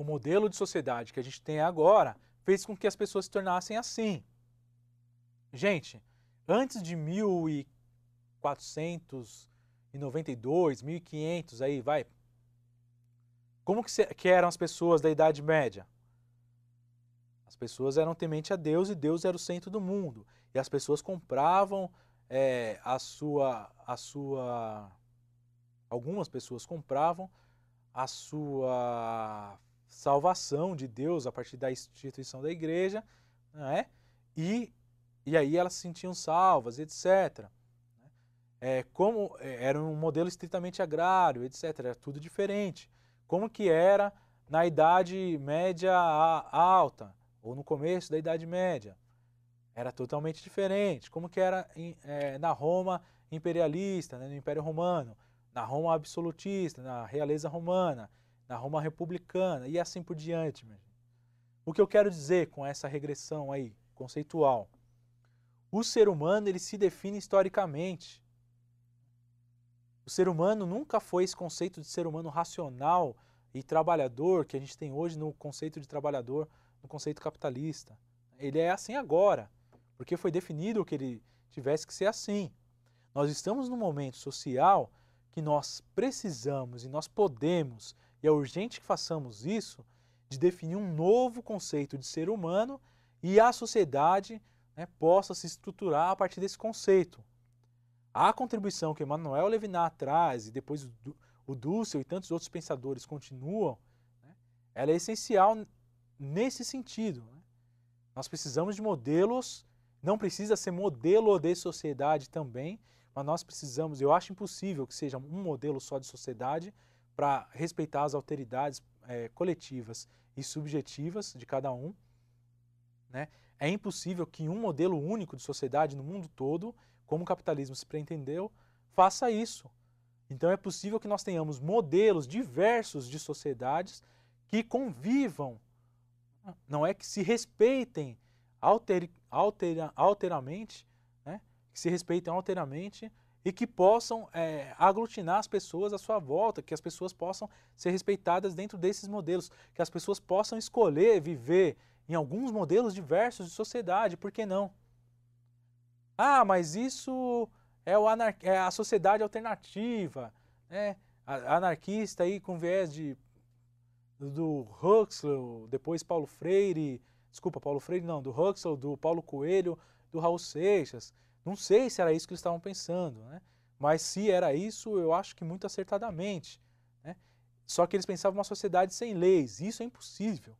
O modelo de sociedade que a gente tem agora fez com que as pessoas se tornassem assim. Gente, antes de 1492, 1500, aí vai. Como que, se, que eram as pessoas da Idade Média? As pessoas eram temente a Deus e Deus era o centro do mundo. E as pessoas compravam é, a sua, a sua, algumas pessoas compravam a sua salvação de Deus a partir da instituição da igreja, né? e, e aí elas se sentiam salvas, etc. Né? É, como é, era um modelo estritamente agrário, etc. Era tudo diferente. Como que era na Idade Média Alta, ou no começo da Idade Média? Era totalmente diferente. Como que era em, é, na Roma imperialista, né, no Império Romano, na Roma absolutista, na realeza romana, na Roma republicana e assim por diante. O que eu quero dizer com essa regressão aí conceitual? O ser humano ele se define historicamente. O ser humano nunca foi esse conceito de ser humano racional e trabalhador que a gente tem hoje no conceito de trabalhador, no conceito capitalista. Ele é assim agora, porque foi definido que ele tivesse que ser assim. Nós estamos num momento social que nós precisamos e nós podemos e é urgente que façamos isso, de definir um novo conceito de ser humano e a sociedade né, possa se estruturar a partir desse conceito. A contribuição que Emmanuel Levinas traz e depois o Dussel e tantos outros pensadores continuam, né, ela é essencial nesse sentido. Né? Nós precisamos de modelos, não precisa ser modelo de sociedade também, mas nós precisamos, eu acho impossível que seja um modelo só de sociedade, para respeitar as alteridades é, coletivas e subjetivas de cada um. Né? É impossível que um modelo único de sociedade no mundo todo, como o capitalismo se preentendeu, faça isso. Então é possível que nós tenhamos modelos diversos de sociedades que convivam, não é que se respeitem alter, alter alteramente, né? que se respeitem alteramente e que possam é, aglutinar as pessoas à sua volta, que as pessoas possam ser respeitadas dentro desses modelos, que as pessoas possam escolher viver em alguns modelos diversos de sociedade, por que não? Ah, mas isso é, o anar é a sociedade alternativa, né? A anarquista aí com viés de, do Huxley, depois Paulo Freire, desculpa, Paulo Freire não, do Huxley, do Paulo Coelho, do Raul Seixas. Não sei se era isso que eles estavam pensando, né? mas se era isso, eu acho que muito acertadamente. Né? Só que eles pensavam uma sociedade sem leis. Isso é impossível.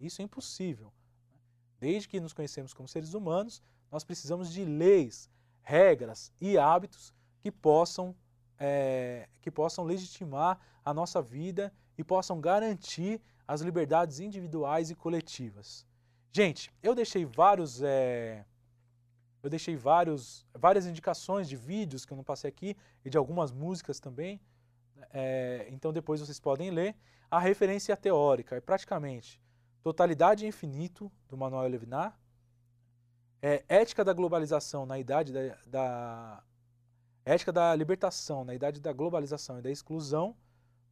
Isso é impossível. Né? Desde que nos conhecemos como seres humanos, nós precisamos de leis, regras e hábitos que possam, é, que possam legitimar a nossa vida e possam garantir as liberdades individuais e coletivas. Gente, eu deixei vários. É eu deixei vários, várias indicações de vídeos que eu não passei aqui e de algumas músicas também. É, então depois vocês podem ler. A referência é teórica é praticamente Totalidade e Infinito, do Manuel Levinas. É, ética da globalização na idade da, da, ética da libertação na idade da globalização e da exclusão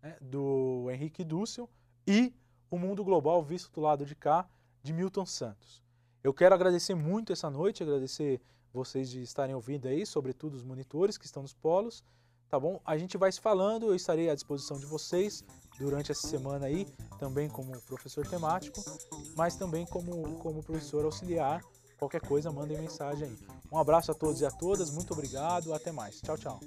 né, do Henrique Dúcio. e o mundo global visto do lado de cá de Milton Santos. Eu quero agradecer muito essa noite, agradecer vocês de estarem ouvindo aí, sobretudo os monitores que estão nos polos, tá bom? A gente vai se falando, eu estarei à disposição de vocês durante essa semana aí, também como professor temático, mas também como, como professor auxiliar. Qualquer coisa, mandem mensagem aí. Um abraço a todos e a todas, muito obrigado, até mais. Tchau, tchau.